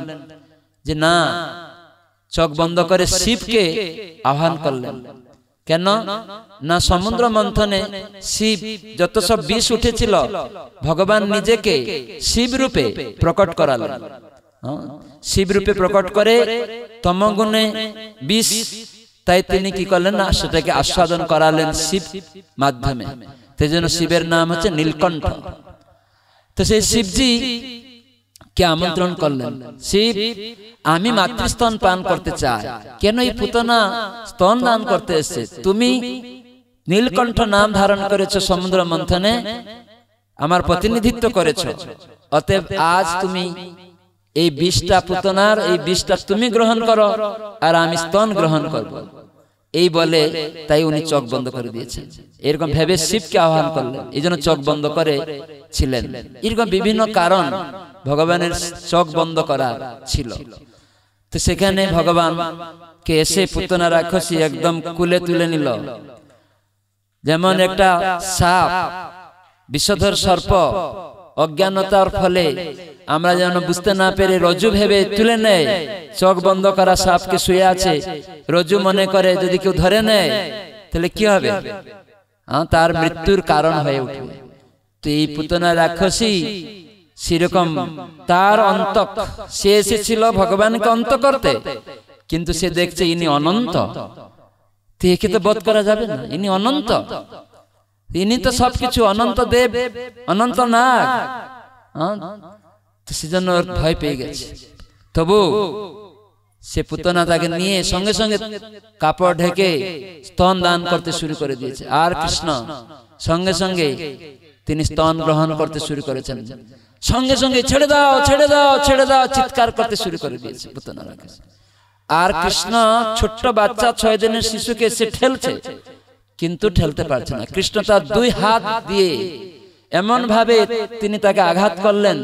যে না চোখ বন্ধ করে শিবকে আহ্বান করলেন কেন না সমুদ্র মন্থনে শিব যত সব বিষ উঠেছিল ভগবান নিজেকে শিব রূপে প্রকট করালেন হ্যাঁ? শিব রূপে প্রকট করে তমগুণে বিষ তাই তিনি কি করলেন না সেটাকে আস্বাদন করালেন শিব মাধ্যমে সেই জন্য শিবের নাম হচ্ছে নীলকণ্ঠ তো সেই শিবজি কে আমন্ত্রণ করলেন শিব আমি মাতৃস্তন পান করতে চাই কেন এই পুতনা স্তন দান করতে এসেছে তুমি নীলকণ্ঠ নাম ধারণ করেছ সমুদ্র মন্থনে আমার প্রতিনিধিত্ব করেছ অতএব আজ তুমি এই বিষটা পুতনার এই বিষটা তুমি গ্রহণ করো আর আমি স্তন গ্রহণ করব। এই বলে তাই উনি চোখ বন্ধ করে দিয়েছেন এরকম ভেবে শিবকে আহ্বান করলেন এই জন্য চোখ বন্ধ করে ছিলেন এরকম বিভিন্ন কারণ ভগবানের চোখ বন্ধ করা ছিল তো সেখানে ভগবান কে এসে পুতনা রাক্ষসী একদম কুলে তুলে নিল যেমন একটা সাপ বিষধর সর্প অজ্ঞানতার ফলে আমরা যেন বুঝতে না পেরে রজু ভেবে তুলে নেয় চোখ বন্ধ করা সাপকে শুয়ে আছে রজু মনে করে যদি কেউ ধরে নেয় তাহলে কি হবে তার মৃত্যুর কারণ হয়ে উঠবে তো এই পুতনা রাক্ষসী সেরকম তার অন্ত সে এসেছিল ভগবানকে অন্ত করতে কিন্তু সে দেখছে ইনি অনন্ত তো একে তো বোধ করা যাবে না ইনি অনন্ত তিনি তো সবকিছু অনন্ত দেব অনন্ত নাগ সেজন্য ওর ভয় পেয়ে গেছে তবু সে পুতনা তাকে নিয়ে সঙ্গে সঙ্গে কাপড় ঢেকে স্তন দান করতে শুরু করে দিয়েছে আর কৃষ্ণ সঙ্গে সঙ্গে তিনি স্তন গ্রহণ করতে শুরু করেছেন সঙ্গে সঙ্গে ছেড়ে দাও ছেড়ে দাও ছেড়ে দাও চিৎকার করতে শুরু করে দিয়েছে পুতনা আর কৃষ্ণ ছোট্ট বাচ্চা ছয় দিনের শিশুকে সে ঠেলছে কিন্তু ঠেলতে পারছে না কৃষ্ণ তার দুই হাত দিয়ে এমন ভাবে তিনি তাকে আঘাত করলেন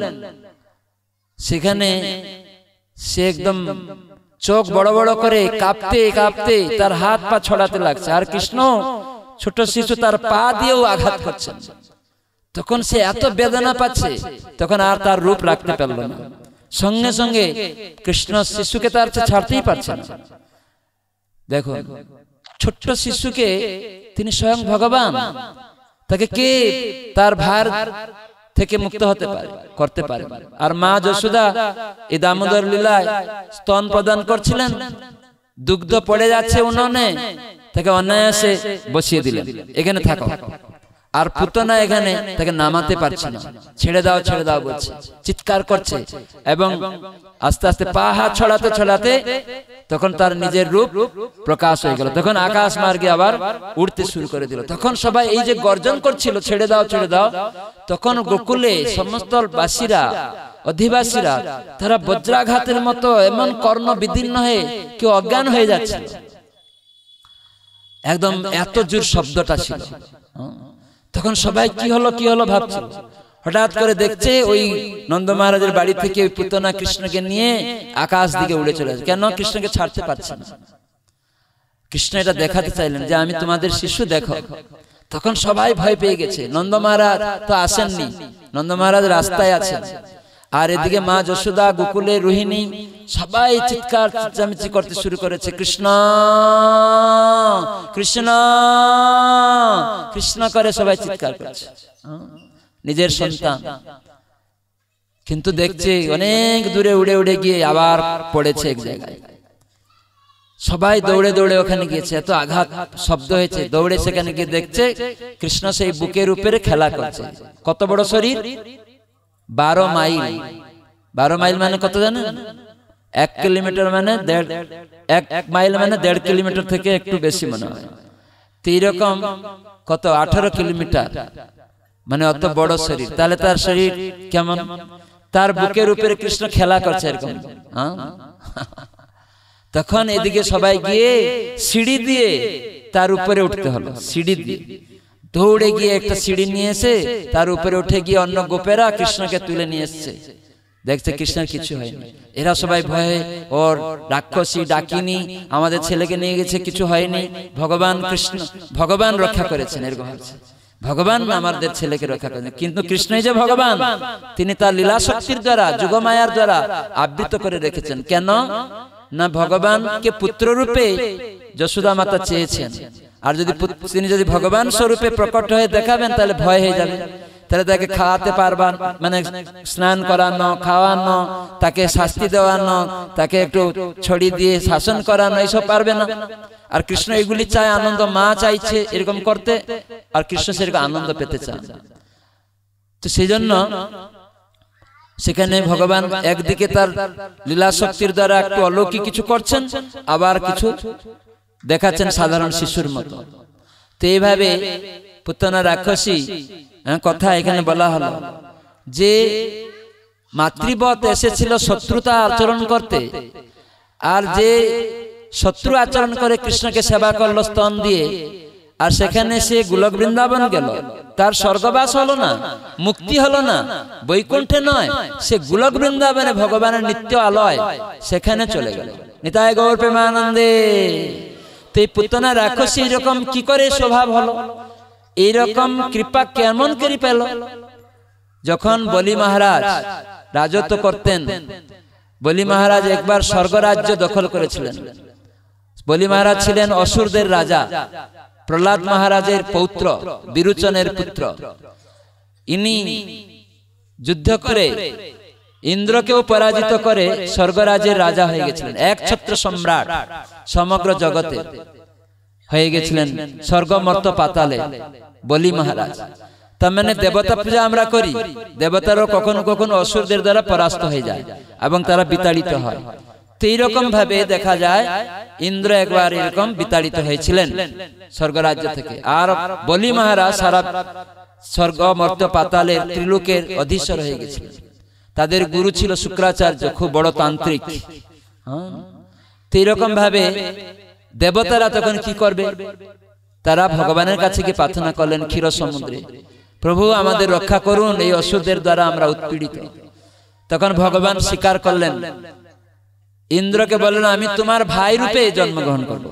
সেখানে সে একদম চোখ বড় বড় করে কাঁপতে কাঁপতে তার হাত পা ছড়াতে লাগছে আর কৃষ্ণ ছোট শিশু তার পা দিয়েও আঘাত করছেন তখন সে এত বেদনা পাচ্ছে তখন আর তার রূপ রাখতে পারল না সঙ্গে সঙ্গে কৃষ্ণ শিশুকে তার ছাড়তেই পারছে না দেখো ছোট্ট শিশুকে তিনি স্বয়ং ভগবান তাকে কে তার ভার থেকে মুক্ত হতে পারে করতে পারে আর মা যশোদা এই দামোদর লীলায় স্তন প্রদান করছিলেন দুগ্ধ পড়ে যাচ্ছে উনোনে তাকে অনায়াসে বসিয়ে দিলেন এখানে থাকো আর পুতনা এখানে তাকে নামাতে পারছে না ছেড়ে দাও ছেড়ে দাও বলছে চিৎকার করছে এবং আস্তে আস্তে পা হাত ছড়াতে ছড়াতে তখন তার নিজের রূপ প্রকাশ হয়ে গেল তখন আকাশ মার্গে আবার উঠতে শুরু করে দিল তখন সবাই এই যে গর্জন করছিল ছেড়ে দাও ছেড়ে দাও তখন গোকুলে সমস্ত বাসীরা অধিবাসীরা তারা বজ্রাঘাতের মতো এমন কর্ণ বিদীর্ণ হয়ে কেউ অজ্ঞান হয়ে যাচ্ছে একদম এত জোর শব্দটা ছিল তখন সবাই কি হলো কি হলো ভাবছিল হঠাৎ করে দেখছে ওই নন্দ মহারাজের বাড়ি থেকে ওই পুতনা কৃষ্ণকে নিয়ে আকাশ দিকে উড়ে চলে আসে কেন কৃষ্ণকে ছাড়তে পারছে না কৃষ্ণ এটা দেখাতে চাইলেন যে আমি তোমাদের শিশু দেখো তখন সবাই ভয় পেয়ে গেছে নন্দ মহারাজ তো আসেননি নন্দ মহারাজ রাস্তায় আছেন আর এদিকে মা যশোদা গোকুলে রোহিণী সবাই চিৎকার চামিচি করতে শুরু করেছে কৃষ্ণ কৃষ্ণ কৃষ্ণ করে সবাই চিৎকার করছে নিজের সন্তান কিন্তু দেখছে অনেক দূরে উড়ে উড়ে গিয়ে আবার পড়েছে এক জায়গায় সবাই দৌড়ে দৌড়ে ওখানে গিয়েছে এত আঘাত শব্দ হয়েছে দৌড়ে সেখানে গিয়ে দেখছে কৃষ্ণ সেই বুকের উপরে খেলা করছে কত বড় শরীর বারো মাইল বারো মানে মাইল মানে কত জানেন এক কিলোমিটার মানে, মানে এক এক মাইল মানে, মানে দেড় কিলোমিটার থেকে একটু বেশি মনে হয় তো এইরকম কত আঠারো কিলোমিটার মানে অত বড় শরীর তাহলে তার শরীর কেমন তার বুকের উপরে কৃষ্ণ খেলা করছে হ্যাঁ? এরকম তখন এদিকে সবাই গিয়ে সিঁড়ি দিয়ে তার উপরে উঠতে হলো সিঁড়ি দিয়ে দৌড়ে গিয়ে একটা সিঁড়ি নিয়ে এসে তার উপরে উঠে গিয়ে অন্য গোপেরা কৃষ্ণকে তুলে নিয়ে এসছে দেখতে কৃষ্ণের কিছু হয়নি এরা সবাই ভয়ে ওর রাক্ষসী ডাকিনি আমাদের ছেলেকে নিয়ে গেছে কিছু হয়নি ভগবান কৃষ্ণ ভগবান রক্ষা করেছেন এরকম হচ্ছে ভগবান আমাদের ছেলেকে রক্ষা করেন কিন্তু কৃষ্ণই যে ভগবান তিনি তার লীলা শক্তির দ্বারা যুগমায়ার দ্বারা আবৃত করে রেখেছেন কেন না ভগবানকে পুত্র রূপে যশোদা মাতা চেয়েছেন আর যদি তিনি যদি ভগবান স্বরূপে প্রকট হয়ে দেখাবেন তাহলে ভয় হয়ে যাবে তাহলে তাকে খাওয়াতে পারবান মানে, মানে স্নান করানো খাওয়ানো তাকে শাস্তি দেওয়ানো তাকে একটু ছড়ি দিয়ে শাসন করানো এইসব পারবে না আর কৃষ্ণ এগুলি চায় আনন্দ মা চাইছে এরকম করতে আর কৃষ্ণ সেরকম আনন্দ পেতে চান তো সেই জন্য সেখানে ভগবান একদিকে তার লীলা শক্তির দ্বারা একটু অলৌকিক কিছু করছেন আবার কিছু দেখাচ্ছেন সাধারণ শিশুর মতো তো এইভাবে পুতনা রাক্ষসী হ্যাঁ, কথা এখানে বলা হলো যে মাতৃবত এসেছিল শত্রুতা আচরণ করতে আর যে শত্রু আচরণ করে কৃষ্ণকে সেবা করলো স্তন দিয়ে আর সেখানে সে গোলক বৃন্দাবন গেল তার স্বর্গবাস হলো না মুক্তি হলো না বৈকুণ্ঠে নয় সে গোলক বৃন্দাবনে ভগবানের নিত্য আলয় সেখানে চলে গেল নিতায় গৌর প্রেমানন্দে তো এই পুতনা রাক্ষস এরকম কি করে স্বভাব হলো এইরকম কৃপা কেমন করে পেল যখন বলি মহারাজ রাজত্ব করতেন বলি মহারাজ একবার স্বর্গরাজ্য দখল করেছিলেন বলি মহারাজ ছিলেন অসুরদের রাজা প্রহ্লাদ মহারাজের পৌত্র বিরুচনের পুত্র ইনি যুদ্ধ করে ইন্দ্রকেও পরাজিত করে স্বর্গরাজের রাজা হয়ে গেছিলেন এক ছত্র সম্রাট সমগ্র জগতে হয়ে গেছিলেন স্বর্গমর্ত পাতালে বলি মহারাজ তার মানে দেবতা পূজা আমরা করি দেবতারও কখনো কখনো অসুরদের দ্বারা পরাস্ত হয়ে যায় এবং তারা বিতাড়িত হয় তো এইরকম ভাবে দেখা যায় ইন্দ্র একবার এরকম বিতাড়িত হয়েছিলেন স্বর্গরাজ্য থেকে আর বলি মহারাজ সারা স্বর্গ মর্ত পাতালের ত্রিলোকের অধীশ্বর হয়ে গেছিলেন তাদের গুরু ছিল শুক্রাচার্য খুব বড় তান্ত্রিক হ্যাঁ তো ভাবে দেবতারা তখন কি করবে তারা ভগবানের কাছে কি প্রার্থনা করলেন ক্ষীর সমুদ্রে প্রভু আমাদের রক্ষা করুন এই অসুরদের দ্বারা আমরা উৎপীড়িত তখন ভগবান স্বীকার করলেন ইন্দ্রকে বললেন আমি তোমার ভাই রূপে জন্মগ্রহণ করব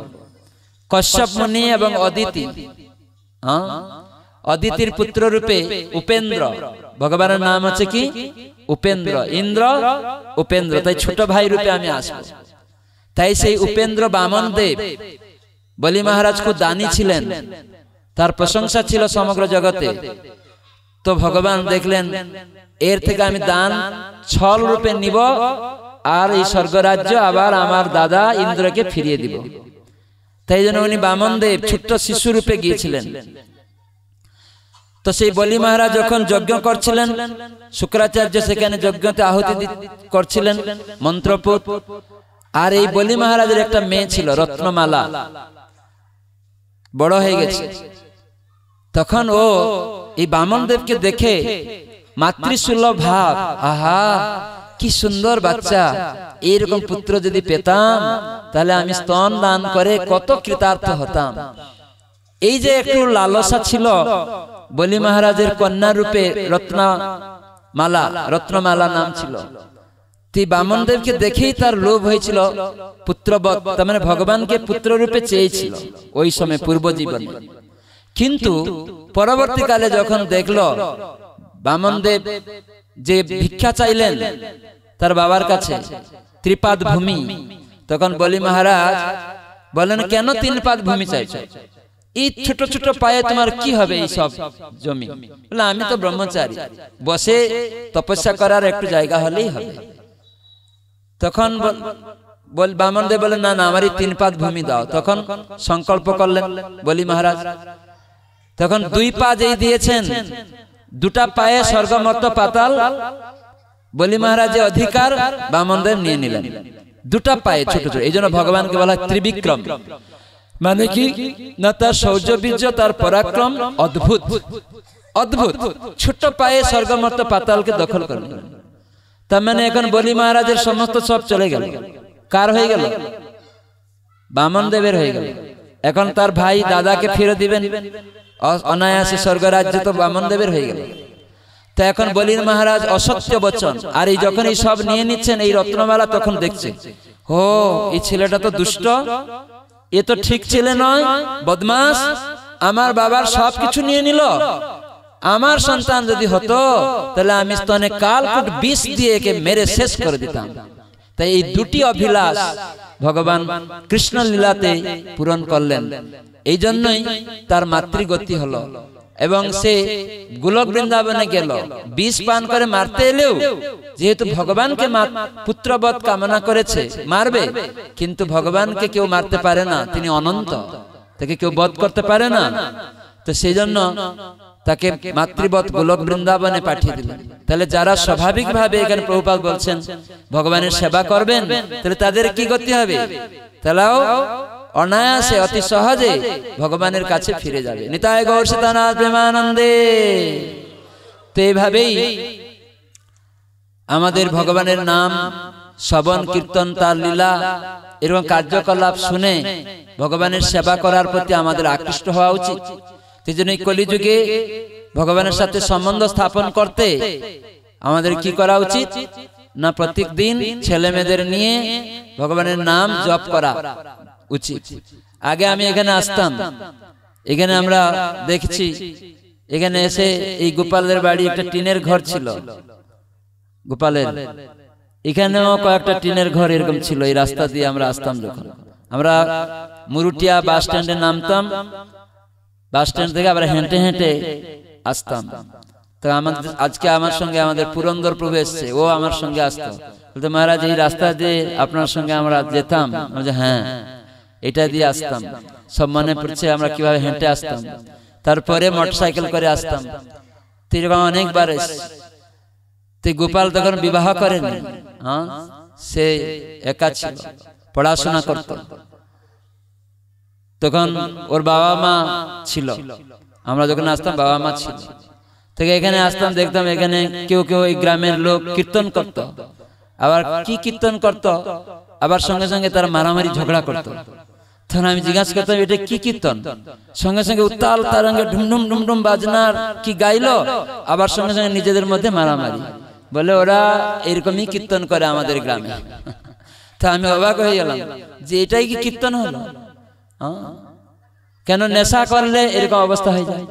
কশ্যপ মুনি এবং অদিতি হ্যাঁ? হ্যাঁ? অদিতির পুত্র রূপে উপেন্দ্র ভগবানের নাম আছে কি উপেন্দ্র ইন্দ্র উপেন্দ্র তাই ছোট ভাই রূপে আমি আসবো তাই সেই উপেন্দ্র বামন দেব বলি মহারাজ খুব দানি ছিলেন তার প্রশংসা ছিল সমগ্র জগতে তো ভগবান দেখলেন এর থেকে আমি দান ছল রূপে নিব আর এই স্বর্গরাজ্য আবার আমার দাদা ইন্দ্রকে ফিরিয়ে দিব তাই জন্য উনি বামন দেব ছোট্ট শিশু রূপে গিয়েছিলেন তো সেই বলি মহারাজ যখন যজ্ঞ করছিলেন শুক্রাচার্য সেখানে যজ্ঞতে আহুতি করছিলেন মন্ত্রপুত আর এই বলি মহারাজের একটা মেয়ে ছিল রত্নমালা বড় হয়ে গেছে তখন ও এই বামন দেবকে দেখে মাতৃসুলভ ভাব আহা কি সুন্দর বাচ্চা এইরকম পুত্র যদি পেতাম তাহলে আমি স্তন দান করে কত কৃতার্থ হতাম এই যে একটু লালসা ছিল বলি মহারাজের কন্যা রূপে রত্ন মালা রত্নমালা নাম ছিল তি বামনদেবকে দেখেই তার লোভ হয়েছিল পুত্রব তার মানে ভগবানকে পুত্র রূপে চেয়েছিল ওই সময় পূর্ব জীবন কিন্তু পরবর্তীকালে যখন দেখল বামনদেব যে ভিক্ষা চাইলেন তার বাবার কাছে ত্রিপাদ ভূমি তখন বলি মহারাজ বলেন কেন তিন পাদ ভূমি চাইছ এই ছোট ছোট পায়ে তোমার কি হবে এই সব জমি বলে আমি তো ব্রহ্মচারী বসে তপস্যা করার একটু জায়গা হলেই হবে তখন বল দেব বললেন না না আমারই তিন পাক ভূমি দাও তখন সংকল্প করলেন বলি মহারাজ তখন দুই পা যেই দিয়েছেন দুটা পায়ে স্বর্গমত পাতাল বলি মহারাজ অধিকার বামনদেব নিয়ে নিলেন দুটা পায়ে ছোট ছোট এই জন্য ভগবানকে বলা ত্রিবিক্রম মানে কি না তার শৌর্যবীর্য তার পরাক্রম অদ্ভুত অদ্ভুত ছোট পায়ে স্বর্গমত পাতালকে দখল করলেন মানে তার মানে এখন বলি মহারাজের সমস্ত সব চলে গেল কার হয়ে গেল বামন দেবের হয়ে গেল এখন তার ভাই দাদাকে ফিরে দিবেন অনায়াসে স্বর্গরাজ্য তো বামন দেবের হয়ে গেল তা এখন বলির মহারাজ অসত্য বচন আর এই যখন এই সব নিয়ে নিচ্ছেন এই রত্নমালা তখন দেখছে হো এই ছেলেটা তো দুষ্ট এ তো ঠিক ছেলে নয় বদমাস আমার বাবার সব কিছু নিয়ে নিল আমার সন্তান যদি হতো তাহলে আমি স্তনে কালকুট বিষ দিয়ে একে মেরে শেষ করে দিতাম তাই এই দুটি অভিলাষ ভগবান কৃষ্ণ লীলাতে পূরণ করলেন এই জন্যই তার মাতৃগতি হলো এবং সে গোলক বৃন্দাবনে গেল বিষ পান করে মারতে এলেও যেহেতু ভগবানকে পুত্রবধ কামনা করেছে মারবে কিন্তু ভগবানকে কেউ মারতে পারে না তিনি অনন্ত তাকে কেউ বধ করতে পারে না তো সেই জন্য তাকে মাতৃবৎ গোলক বৃন্দাবনে পাঠিয়ে দিলেন তাহলে যারা স্বাভাবিকভাবে এখানে প্রভুপাত বলছেন ভগবানের সেবা করবেন তাহলে তাদের কি করতে হবে তাহলেও অনায়াসে অতি সহজে ভগবানের কাছে ফিরে যাবে নিতায় গৌর সীতানাথ প্রেমানন্দে তো এইভাবেই আমাদের ভগবানের নাম শ্রবণ কীর্তন তার লীলা এরকম কার্যকলাপ শুনে ভগবানের সেবা করার প্রতি আমাদের আকৃষ্ট হওয়া উচিত সেই জন্য এই কলিযুগে ভগবানের সাথে সম্বন্ধ স্থাপন করতে আমাদের কি করা উচিত না প্রত্যেক দিন ছেলে মেয়েদের নিয়ে ভগবানের নাম জপ করা উচিত আগে আমি এখানে আসতাম এখানে আমরা দেখছি এখানে এসে এই গোপালদের বাড়ি একটা টিনের ঘর ছিল গোপালের এখানেও কয়েকটা টিনের ঘর এরকম ছিল এই রাস্তা দিয়ে আমরা আসতাম যখন আমরা মুরুটিয়া বাস স্ট্যান্ডে নামতাম বাস স্ট্যান্ড থেকে আবার হেঁটে হেঁটে আসতাম তো আমাদের আজকে আমার সঙ্গে আমাদের পুরন্দর প্রভু এসছে ও আমার সঙ্গে আসতো বলতো মহারাজ এই রাস্তা দিয়ে আপনার সঙ্গে আমরা যেতাম হ্যাঁ এটা দিয়ে আসতাম সব মনে পড়ছে আমরা কিভাবে হেঁটে আসতাম তারপরে মোটরসাইকেল করে আসতাম তুই বাবা অনেকবার এসে গোপাল তখন বিবাহ করেন হ্যাঁ সে একা ছিল পড়াশোনা করতো তখন ওর বাবা মা ছিল আমরা যখন আসতাম বাবা মা ছিল থেকে এখানে আসতাম দেখতাম এখানে কেউ কেউ এই গ্রামের লোক কীর্তন করত আবার কি কীর্তন করত আবার সঙ্গে সঙ্গে তারা মারামারি ঝগড়া করত তখন আমি জিজ্ঞাসা করতাম এটা কি কীর্তন সঙ্গে সঙ্গে উত্তাল তারঙ্গে ঢুমডুম ডুমডুম বাজনার কি গাইলো আবার সঙ্গে সঙ্গে নিজেদের মধ্যে মারামারি বলে ওরা এরকমই কীর্তন করে আমাদের গ্রামে তা আমি অবাক হয়ে গেলাম যে এটাই কি কীর্তন হলো কেন নেশা করলে এরকম অবস্থা হয়ে যায়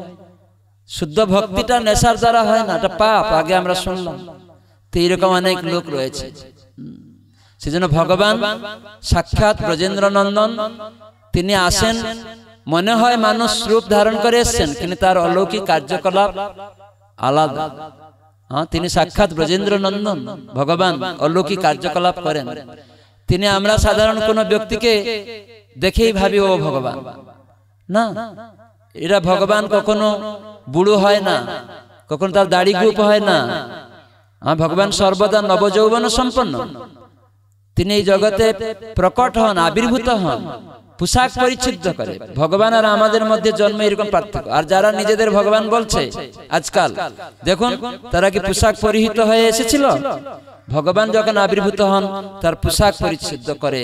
শুদ্ধ ভক্তিটা নেশার দ্বারা হয় না এটা পাপ আগে আমরা শুনলাম তো এরকম অনেক লোক রয়েছে সেজন্য ভগবান সাক্ষাৎ ব্রজেন্দ্র নন্দন তিনি আসেন মনে হয় মানুষ রূপ ধারণ করে এসছেন কিন্তু তার অলৌকিক কার্যকলাপ আলাদা হ্যাঁ তিনি সাক্ষাৎ ব্রজেন্দ্র নন্দন ভগবান অলৌকিক কার্যকলাপ করেন তিনি আমরা সাধারণ কোন ব্যক্তিকে দেখেই ভাবি ও ভগবান না এরা ভগবান কখনো বুড়ো হয় না কখনো তার দাড়ি গ্রুপ হয় না আমার ভগবান সর্বদা নবযৌবন সম্পন্ন তিনি এই জগতে প্রকট হন আবির্ভূত হন পোশাক পরিচ্ছুদ্ধ করে ভগবান আর আমাদের মধ্যে জন্ম এরকম পার্থক্য আর যারা নিজেদের ভগবান বলছে আজকাল দেখুন তারা কি পোশাক পরিহিত হয়ে এসেছিল ভগবান যখন আবির্ভূত হন তার পোশাক পরিচ্ছেদ করে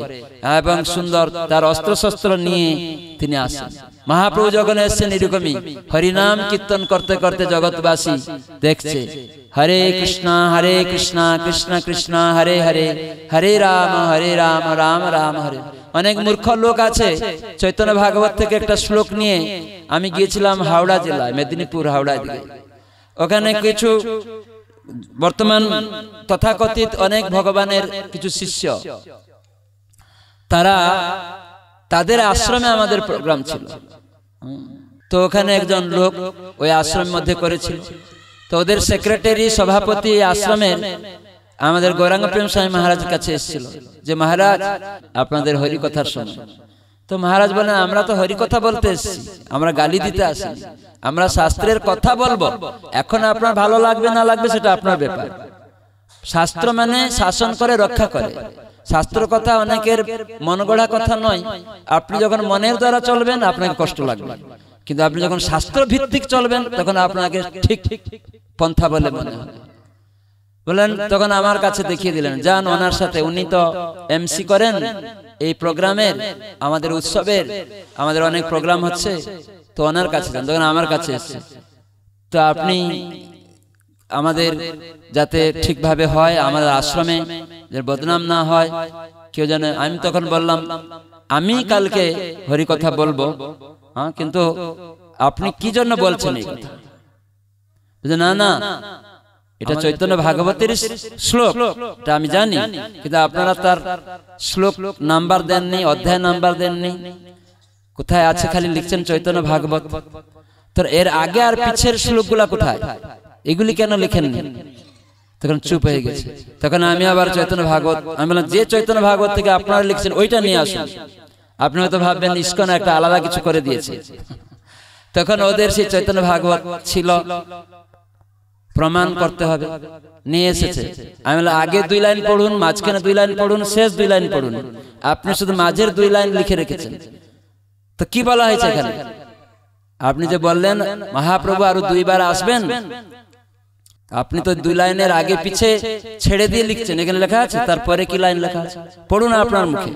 এবং সুন্দর তার অস্ত্রশস্ত্র নিয়ে তিনি আসেন মহাপ্রভু যখন এসছেন এরকমই হরিনাম কীর্তন করতে করতে জগৎবাসী দেখছে হরে কৃষ্ণা হরে কৃষ্ণা কৃষ্ণ কৃষ্ণ হরে হরে হরে রাম হরে রাম রাম রাম হরে অনেক মূর্খ লোক আছে চৈতন্য ভাগবত থেকে একটা শ্লোক নিয়ে আমি গিয়েছিলাম হাওড়া জেলায় মেদিনীপুর হাওড়া দিকে ওখানে কিছু বর্তমান তথাকথিত অনেক ভগবানের কিছু শিষ্য তারা তাদের আশ্রমে আমাদের প্রোগ্রাম ছিল তো ওখানে একজন লোক ওই আশ্রমের মধ্যে করেছিল তো ওদের সেক্রেটারি সভাপতি আশ্রমে আমাদের গৌরাঙ্গ প্রেম স্বামী মহারাজ কাছে এসেছিল যে মহারাজ আপনাদের হরি কথার সময় তো মহারাজ বলেন আমরা তো হরি কথা বলতে এসেছি আমরা গালি দিতে আসি আমরা শাস্ত্রের কথা বলবো এখন আপনার ভালো লাগবে না লাগবে সেটা আপনার ব্যাপার শাস্ত্র মানে, মানে শাসন করে রক্ষা করে শাস্ত্র কথা অনেকের মনগড়া কথা নয় আপনি যখন মনের দ্বারা চলবেন আপনাকে কষ্ট লাগবে কিন্তু আপনি যখন শাস্ত্র ভিত্তিক চলবেন তখন আপনাকে ঠিক ঠিক পন্থা বলে মনে হবে বললেন তখন আমার কাছে দেখিয়ে দিলেন যান ওনার সাথে উনি তো এমসি করেন এই প্রোগ্রামের আমাদের উৎসবের আমাদের অনেক প্রোগ্রাম হচ্ছে তো ওনার কাছে যান তখন আমার কাছে এসছে তো আপনি আমাদের যাতে ঠিকভাবে হয় আমাদের আশ্রমে যে বদনাম না হয় কেউ জানে আমি তখন বললাম আমি কালকে হরি কথা বলবো হ্যাঁ কিন্তু আপনি কি জন্য বলছেন এই কথা না না এটা চৈতন্য ভাগবতের শ্লোক এটা আমি জানি কিন্তু আপনারা তার শ্লোক নাম্বার দেননি অধ্যায় নাম্বার দেননি কোথায় আছে খালি লিখছেন চৈতন্য ভাগবত তো এর আগে আর পিছের শ্লোকগুলা কোথায় এগুলি কেন লিখেননি তখন চুপ হয়ে গেছে তখন আমি আবার চৈতন্য ভাগবত আমি বললাম যে চৈতন্য ভাগবত থেকে আপনারা লিখছেন ওইটা নিয়ে আসুন আপনি হয়তো ভাববেন ইস্কন একটা আলাদা কিছু করে দিয়েছে তখন ওদের সেই চৈতন্য ভাগবত ছিল প্রমাণ করতে হবে নিয়ে এসেছে আমি বললাম আগে দুই লাইন পড়ুন মাঝখানে দুই লাইন পড়ুন শেষ দুই লাইন পড়ুন আপনি শুধু মাঝের দুই লাইন লিখে রেখেছেন তো কি বলা হয়েছে এখানে আপনি যে বললেন মহাপ্রভু আরো দুইবার আসবেন আপনি তো দুই লাইনের আগে পিছে ছেড়ে দিয়ে লিখছেন এখানে লেখা আছে তারপরে কি লাইন লেখা আছে পড়ুন আপনার মুখে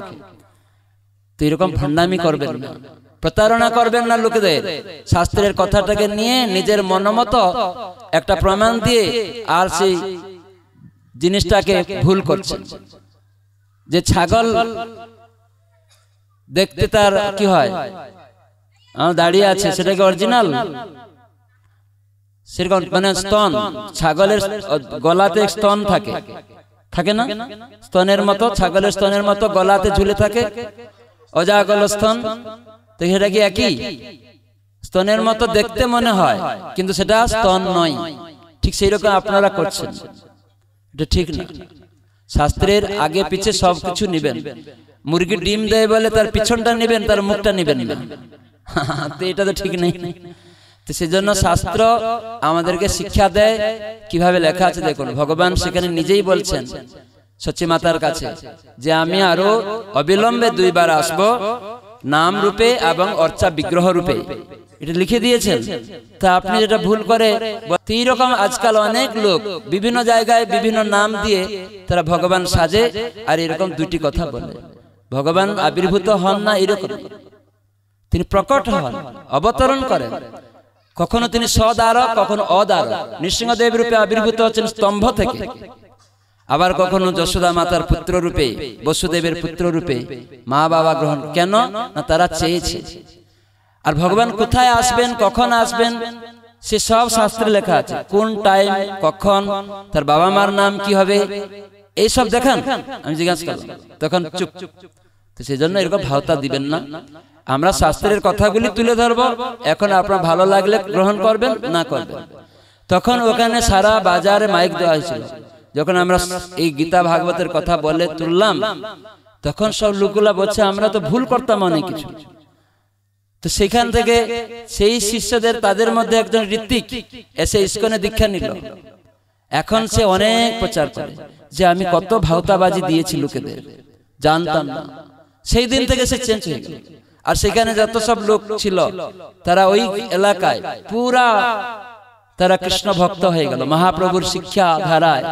তো এরকম ভণ্ডামি করবেন না প্রতারণা করবেন না লোকেদের শাস্ত্রের কথাটাকে নিয়ে নিজের মনমতো একটা প্রমাণ দিয়ে আর সেই জিনিসটাকে ভুল করছেন যে ছাগল দেখতে তার কি হয় দাঁড়িয়ে আছে সেটা কি অরিজিনাল সেরকম মানে স্তন ছাগলের গলাতে স্তন থাকে থাকে না স্তনের মতো ছাগলের স্তনের মতো গলাতে ঝুলে থাকে অজাগল স্তন তো সেটা কি একই স্তনের মতো দেখতে মনে হয় কিন্তু সেটা স্তন নয় ঠিক সেই রকম আপনারা করছেন এটা ঠিক না শাস্ত্রের আগে পিছে সব কিছু নেবেন মুরগি ডিম দেয় বলে তার পিছনটা নিবেন তার মুখটা নিবেন তো এটা তো ঠিক নেই তো সেজন্য শাস্ত্র আমাদেরকে শিক্ষা দেয় কিভাবে লেখা আছে দেখুন ভগবান সেখানে নিজেই বলছেন সচী মাতার কাছে যে আমি আরো অবিলম্বে দুইবার আসব নাম রূপে এবং অর্চা বিগ্রহ রূপে এটা লিখে দিয়েছেন তা আপনি যেটা ভুল করে এই রকম আজকাল অনেক লোক বিভিন্ন জায়গায় বিভিন্ন নাম দিয়ে তারা ভগবান সাজে আর এরকম দুটি কথা বলে ভগবান আবির্ভূত হন না এরকম তিনি প্রকট হন অবতরণ করেন কখনো তিনি সদারক কখনো অদারক নৃসিংহদেব রূপে আবির্ভূত হচ্ছেন স্তম্ভ থেকে আবার কখনো যশোদা মাতার পুত্র রূপে বসুদেবের পুত্র রূপে মা বাবা গ্রহণ কেন না তারা চেয়েছে আর ভগবান কোথায় আসবেন কখন আসবেন সে সব শাস্ত্রে লেখা আছে কোন টাইম কখন তার বাবা মার নাম কি হবে এইসব দেখান আমি জিজ্ঞাসা করলাম তখন চুপ তো সেই জন্য এরকম ভাওতা দিবেন না আমরা শাস্ত্রের কথাগুলি তুলে ধরব এখন আপনার ভালো লাগলে গ্রহণ করবেন না করবেন তখন ওখানে সারা বাজারে মাইক দেওয়া হয়েছিল যখন আমরা এই গীতা ভাগবতের কথা বলে তুললাম তখন সব লোকগুলা বলছে আমরা তো ভুল করতাম অনেক কিছু তো সেখান থেকে সেই শিষ্যদের তাদের মধ্যে একজন ঋত্বিক এসে ইস্কনে দীক্ষা নিল এখন সে অনেক প্রচার করে যে আমি কত ভাওতাবাজি দিয়েছি লোকেদের জানতাম না সেই দিন থেকে সে চেঞ্জ হয়ে গেল আর সেখানে যত সব লোক ছিল তারা ওই এলাকায় পুরা তারা কৃষ্ণ ভক্ত হয়ে গেল মহাপ্রভুর শিক্ষা ধারায়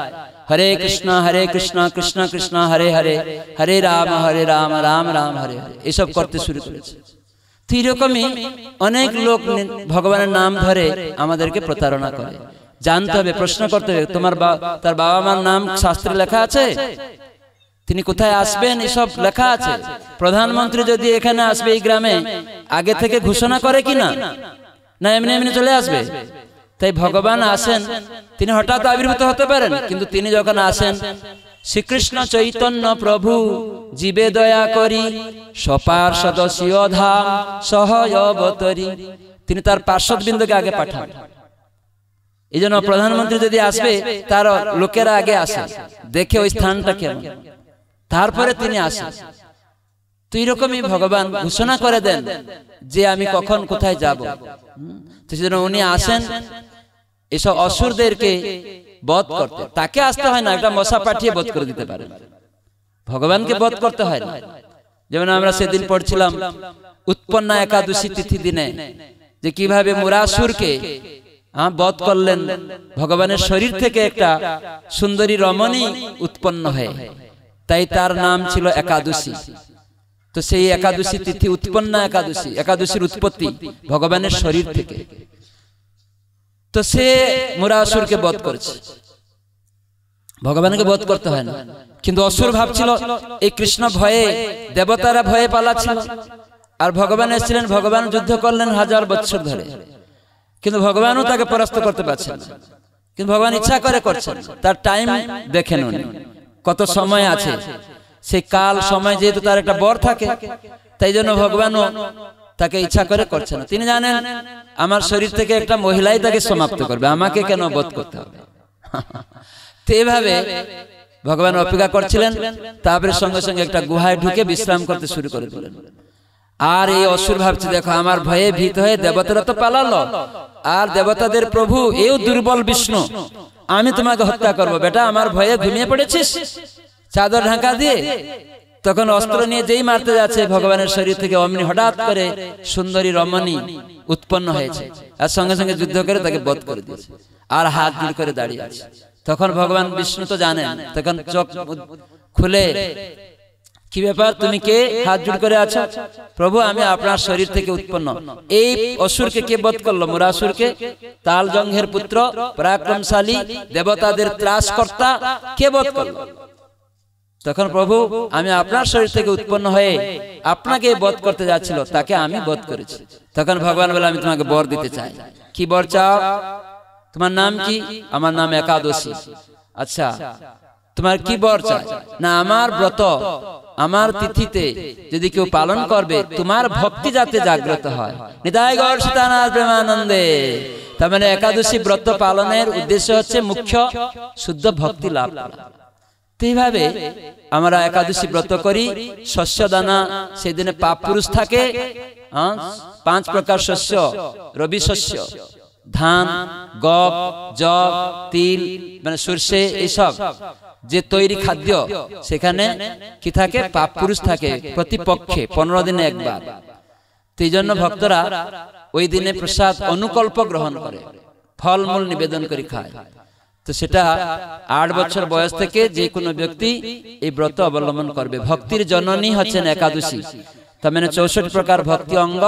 হরে কৃষ্ণ হরে কৃষ্ণ কৃষ্ণ কৃষ্ণ হরে হরে হরে রাম হরে রাম রাম রাম হরে হরে এসব করতে শুরু করেছে তো এরকমই অনেক লোক ভগবানের নাম ধরে আমাদেরকে প্রতারণা করে জানতে হবে প্রশ্ন করতে হবে তোমার তার বাবা মার নাম শাস্ত্রে লেখা আছে তিনি কোথায় আসবেন এসব লেখা আছে প্রধানমন্ত্রী যদি এখানে আসবে এই গ্রামে আগে থেকে ঘোষণা করে কিনা না এমনি এমনি চলে আসবে তাই ভগবান আসেন তিনি হঠাৎ আবির্ভূত হতে পারেন কিন্তু তিনি যখন আসেন শ্রীকৃষ্ণ চৈতন্য প্রভু জীবে দয়া করি সপার সদস্য ধাম সহয় তিনি তার পার্শ্বদ বিন্দুকে আগে পাঠান এই জন্য প্রধানমন্ত্রী যদি আসবে তার লোকেরা আগে আসে দেখে ওই স্থানটা কেমন তারপরে তিনি আসে তো এরকমই ভগবান ঘোষণা করে দেন যে আমি কখন কোথায় যাব তো সেজন্য উনি আসেন এসব অসুরদেরকে বধ করতে তাকে আসতে হয় না একটা মশা পাঠিয়ে বধ করে দিতে পারে ভগবানকে বধ করতে হয় না যেমন আমরা সেদিন পড়ছিলাম উৎপন্না একাদশী তিথি দিনে যে কিভাবে মুরাসুরকে বধ করলেন ভগবানের শরীর থেকে একটা সুন্দরী রমণী উৎপন্ন হয়ে তাই তার নাম ছিল একাদশী তো সেই একাদশী তিথি উৎপন্না একাদশী একাদশীর উৎপত্তি ভগবানের শরীর থেকে তো সে মোরা অসুরকে বধ করেছে ভগবানকে বধ করতে হয় না কিন্তু অসুর ভাবছিল এই কৃষ্ণ ভয়ে দেবতারা ভয়ে পালাচ্ছিল আর ভগবান এসেছিলেন ভগবান যুদ্ধ করলেন হাজার বছর ধরে কিন্তু ভগবানও তাকে পরাস্ত করতে পারছেন না কিন্তু ভগবান ইচ্ছা করে করছেন তার টাইম দেখেন উনি কত সময় আছে সেই কাল সময় যেহেতু তার একটা বর থাকে তাই জন্য ভগবানও তাকে ইচ্ছা করে করছে না তিনি জানেন আমার শরীর থেকে একটা মহিলাই তাকে সমাপ্ত করবে আমাকে কেন বোধ করতে হবে তো এভাবে ভগবান অপেক্ষা করছিলেন তারপরে সঙ্গে সঙ্গে একটা গুহায় ঢুকে বিশ্রাম করতে শুরু করে দিলেন আর এই অসুর ভাবছে দেখো আমার ভয়ে ভীত হয়ে দেবতারা তো পালালো আর দেবতাদের প্রভু এও দুর্বল বিষ্ণু আমি তোমাকে হত্যা করব বেটা আমার ভয়ে ঘুমিয়ে পড়েছিস চাদর ঢাকা দিয়ে তখন অস্ত্র নিয়ে যেই মারতে যাচ্ছে ভগবানের শরীর থেকে অমনি হঠাৎ করে সুন্দরী রমণী উৎপন্ন হয়েছে আর সঙ্গে সঙ্গে যুদ্ধ করে তাকে বধ করে দিয়েছে আর হাত দিল করে দাঁড়িয়ে আছে তখন ভগবান বিষ্ণু তো জানেন তখন চোখ খুলে কি ব্যাপার তুমি কে হাত জুড় করে আছো প্রভু আমি আপনার শরীর থেকে উৎপন্ন এই অসুরকে কে বধ করলো মুরাসুরকে তাল জঙ্ঘের পুত্র পরাক্রমশালী দেবতাদের ত্রাসকর্তা কে বধ করলো তখন প্রভু আমি আপনার শরীর থেকে উৎপন্ন হয়ে আপনাকে বধ করতে যাচ্ছিল তাকে আমি বধ করেছি তখন ভগবান বলে আমি তোমাকে বর দিতে চাই কি বর চাও তোমার নাম কি আমার নাম একাদশী আচ্ছা, আচ্ছা তোমার কি বর চাই না আমার ব্রত আমার তিথিতে যদি কেউ পালন করবে তোমার ভক্তি যাতে জাগ্রত হয় প্রেমানন্দে মানে তার মানে একাদশী ব্রত পালনের উদ্দেশ্য হচ্ছে মুখ্য শুদ্ধ ভক্তি লাভ করা এইভাবে আমরা একাদশী ব্রত করি শস্য দানা সেদিনে পাপ পুরুষ থাকে পাঁচ প্রকার শস্য রবি শস্য ধান গপ জব তিল মানে সর্ষে এইসব যে তৈরি খাদ্য সেখানে কি থাকে পাপ পুরুষ থাকে প্রতিপক্ষে পনেরো দিনে একবার সেই জন্য ভক্তরা ওই দিনে প্রসাদ অনুকল্প গ্রহণ করে ফলমূল নিবেদন করে খায় তো সেটা আট বছর বয়স থেকে যে কোনো ব্যক্তি এই ব্রত অবলম্বন করবে ভক্তির জননী হচ্ছেন একাদশী তার মানে চৌষট্টি প্রকার ভক্তি অঙ্গ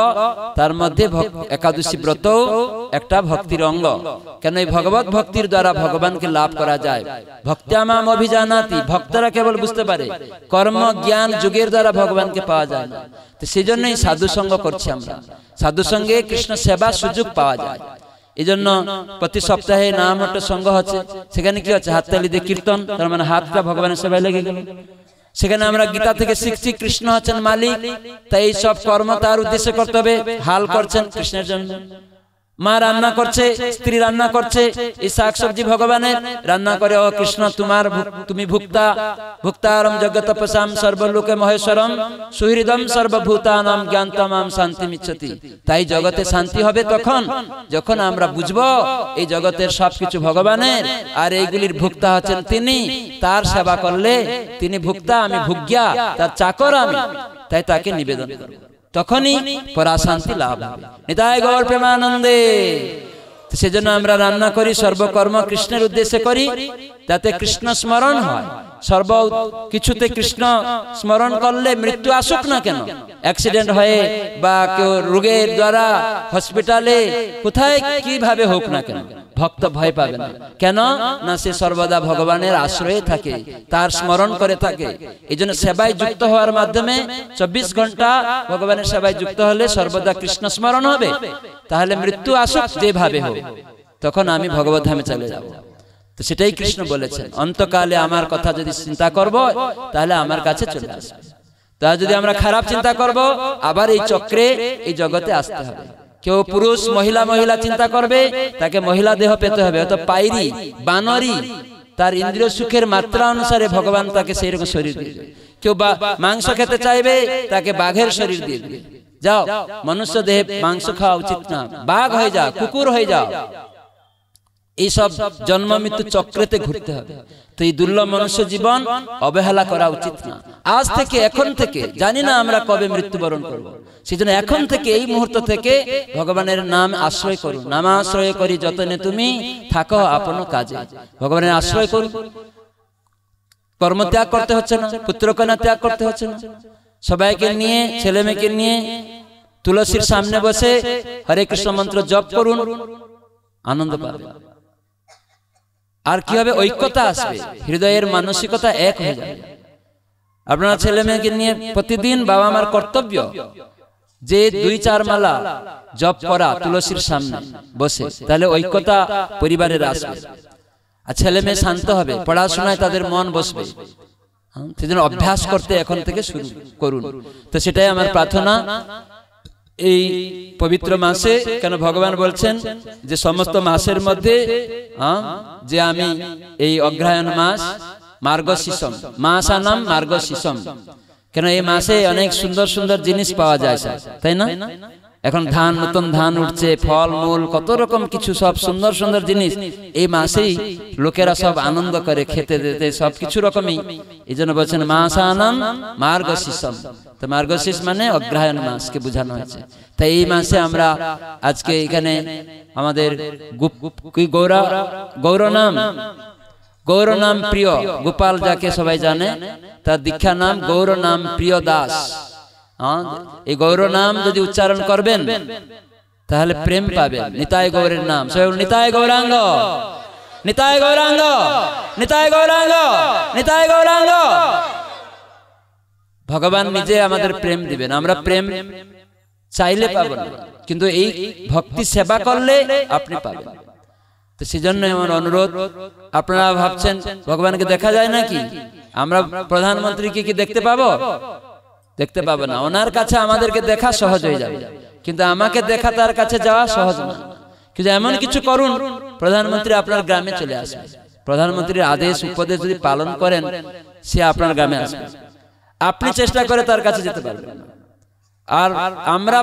তার মধ্যে একাদশী ব্রত একটা ভক্তির অঙ্গ কেন এই ভগবত ভক্তির দ্বারা ভগবানকে লাভ করা যায় ভক্তামাম অভিজানাতি ভক্তরা কেবল বুঝতে পারে কর্ম জ্ঞান যুগের দ্বারা ভগবানকে পাওয়া যায় না তো সেই জন্যই সাধুসঙ্গ করছি আমরা সাধুসঙ্গে কৃষ্ণ সেবা সুযোগ পাওয়া যায় এই জন্য প্রতি সপ্তাহে নাম একটা সঙ্গ হচ্ছে সেখানে কি হচ্ছে হাততালি দিয়ে কীর্তন তার মানে হাতটা ভগবানের সেবায় লেগে গেল সেখানে আমরা গীতা থেকে শিখছি কৃষ্ণ হচ্ছেন মালিক তাই এই সব কর্ম তার উদ্দেশ্যে করতে হবে হাল করছেন কৃষ্ণের জন্য মা রান্না করছে স্ত্রী রান্না করছে এই শাক সবজি ভগবানের রান্না করে ও কৃষ্ণ তোমার তুমি ভুক্তা ভুক্তারম জগৎ তপসাম সর্বলোকে মহেশ্বরম সুহৃদম সর্বভূতানাম জ্ঞানতমাম শান্তি মিচ্ছতি তাই জগতে শান্তি হবে তখন যখন আমরা বুঝব এই জগতের সবকিছু ভগবানের আর এইগুলির ভুক্তা হচ্ছেন তিনি তার সেবা করলে তিনি ভুক্তা আমি ভুগ্যা তার চাকর আমি তাই তাকে নিবেদন করব তখনই পরাশান্তি লাভ নিতাই গৌর প্রেমানন্দে সেজন্য আমরা রান্না করি সর্বকর্ম কৃষ্ণের উদ্দেশ্যে করি তাতে কৃষ্ণ স্মরণ হয় সর্ব কিছুতে কৃষ্ণ স্মরণ করলে মৃত্যু আসুক না কেন অ্যাক্সিডেন্ট হয়ে বা কেউ রোগের দ্বারা হসপিটালে কোথায় কিভাবে হোক না কেন ভক্ত ভয় পাবে না কেন না সে সর্বদা ভগবানের আশ্রয়ে থাকে তার স্মরণ করে থাকে এই জন্য সেবায় যুক্ত হওয়ার মাধ্যমে চব্বিশ ঘন্টা ভগবানের সেবায় যুক্ত হলে সর্বদা কৃষ্ণ স্মরণ হবে তাহলে মৃত্যু আসুক যেভাবে হবে তখন আমি ভগবত ধামে চলে যাবো তো সেটাই কৃষ্ণ বলেছেন অন্তকালে আমার কথা যদি চিন্তা করব তাহলে আমার কাছে চলে আসবে তা যদি আমরা খারাপ চিন্তা করব আবার এই চক্রে এই জগতে আসতে হবে কেউ পুরুষ মহিলা মহিলা চিন্তা করবে তাকে মহিলা দেহ পেতে হবে অত পাইরি বানরি তার ইন্দ্রিয় সুখের মাত্রা অনুসারে ভগবান তাকে সেই রকম শরীর দিয়ে কেউ মাংস খেতে চাইবে তাকে বাঘের শরীর দিয়ে দিবে যাও মনুষ্য দেহে মাংস খাওয়া উচিত না বাঘ হয়ে যাও কুকুর হয়ে যাও এইসব জন্ম মৃত্যু চক্রেতে ঘুরতে হবে তো এই দুর্লভ মনুষ্য জীবন অবহেলা করা উচিত না আজ থেকে এখন থেকে জানি না আমরা কবে মৃত্যুবরণ করব। সেজন্য এখন থেকে এই মুহূর্ত থেকে ভগবানের নাম আশ্রয় করু নাম আশ্রয় করি যতনে তুমি থাকো আপন কাজে ভগবানের আশ্রয় করুন কর্ম ত্যাগ করতে হচ্ছে না পুত্রকন্যা ত্যাগ করতে হচ্ছে না সবাইকে নিয়ে ছেলে মেয়েকে নিয়ে তুলসীর সামনে বসে হরে কৃষ্ণ মন্ত্র জপ করুন আনন্দ পাবে আর কি হবে ঐক্যতা আসবে হৃদয়ের মানসিকতা এক হয়ে যাবে আপনার ছেলে মেয়েকে নিয়ে প্রতিদিন বাবা মার কর্তব্য যে দুই চার মালা জপ করা তুলসীর সামনে বসে তাহলে ঐক্যতা পরিবারের আসবে আর ছেলে মেয়ে শান্ত হবে পড়াশোনায় তাদের মন বসবে সেজন্য অভ্যাস করতে এখন থেকে শুরু করুন তো সেটাই আমার প্রার্থনা এই পবিত্র মাসে কেন ভগবান বলছেন যে সমস্ত মাসের মধ্যে হ্যাঁ, যে আমি এই অগ্রায়ণ মাস মার্গশিসম মাস আনাম মার্গশিসম কেন এই মাসে অনেক সুন্দর সুন্দর জিনিস পাওয়া যায় তাই না এখন ধান নতুন ধান উঠছে ফল মূল কত রকম কিছু সব সুন্দর সুন্দর জিনিস এই মাসেই লোকেরা সব আনন্দ করে খেতে দিতে সব কিছু রকমই এই জন্য বলছেন মাস আনন্দ মার্গশীষম তো মার্গশীষ মানে, মানে অগ্রহায়ণ মাসকে বোঝানো হয়েছে তাই এই মাসে আমরা আজকে এখানে আমাদের কি গৌরা নাম গৌর নাম প্রিয় গোপাল যাকে সবাই জানে তার দীক্ষা নাম গৌর নাম প্রিয় দাস হ্যাঁ? এই গৌর নাম যদি উচ্চারণ করবেন তাহলে প্রেম পাবেন নিতাই গৌরের নাম নিতাই গৌরাঙ্গ নিতাই গৌরাঙ্গ নিতাই গৌরাঙ্গ নিতাই গৌরাঙ্গ ভগবান নিজে আমাদের প্রেম দিবেন আমরা প্রেম চাইলে পাবো না কিন্তু এই ভক্তি সেবা করলে আপনি পাবেন তো সেজন্য আমার অনুরোধ আপনারা ভাবছেন ভগবানকে দেখা যায় নাকি আমরা প্রধানমন্ত্রীকে কি দেখতে পাবো দেখতে পাবে না ওনার কাছে আমাদেরকে দেখা সহজ হয়ে যাবে কিন্তু আমাকে দেখা তার কাছে যাওয়া সহজ না কিন্তু এমন কিছু করুন প্রধানমন্ত্রী আপনার গ্রামে চলে আসবে প্রধানমন্ত্রীর আদেশ উপদেশ যদি পালন করেন সে আপনার গ্রামে আসবে আপনি চেষ্টা করে তার কাছে যেতে পারবেন আর আমরা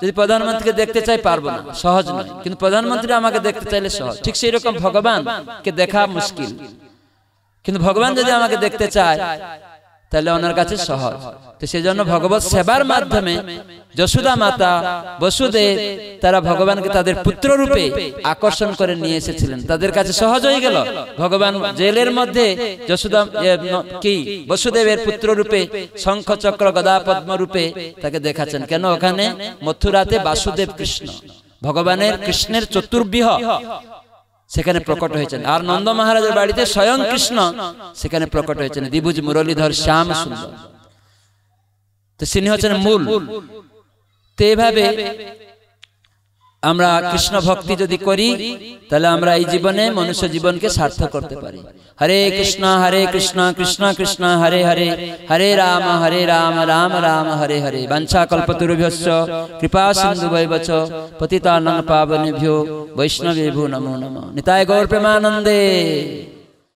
যদি প্রধানমন্ত্রীকে দেখতে চাই পারবো না সহজ নয় কিন্তু প্রধানমন্ত্রী আমাকে দেখতে চাইলে সহজ ঠিক সেই রকম ভগবানকে দেখা মুশকিল কিন্তু ভগবান যদি আমাকে দেখতে চায় তাহলে ওনার কাছে সহজ তো সেজন্য ভগবত সেবার মাধ্যমে যশোদা মাতা বসুদেব তারা ভগবানকে তাদের পুত্র রূপে আকর্ষণ করে নিয়ে এসেছিলেন তাদের কাছে সহজ হয়ে গেল ভগবান জেলের মধ্যে যশোদা কি বসুদেবের পুত্র রূপে শঙ্খ চক্র গদা পদ্ম রূপে তাকে দেখাচ্ছেন কেন ওখানে মথুরাতে বাসুদেব কৃষ্ণ ভগবানের কৃষ্ণের চতুর্বিহ সেখানে প্রকট হয়েছেন আর নন্দ মহারাজের বাড়িতে স্বয়ং কৃষ্ণ সেখানে প্রকট হয়েছেন দ্বিভুজ মুরলীধর শ্যাম সুন্দর তো তিনি হচ্ছেন মূল তো এভাবে कृष्ण भक्ति जीवन मनुष्य जीवन के सर्थ गर्दै हरे कृष्ण हरे कृष्ण कृष्ण कृष्ण हरे हरे हरे राम हरे राम राम राम हरे हरे वञ्चा कल्पच पतितान पी भयो वैष्णवे भो नमो नमो निताौर प्रेमानन्दे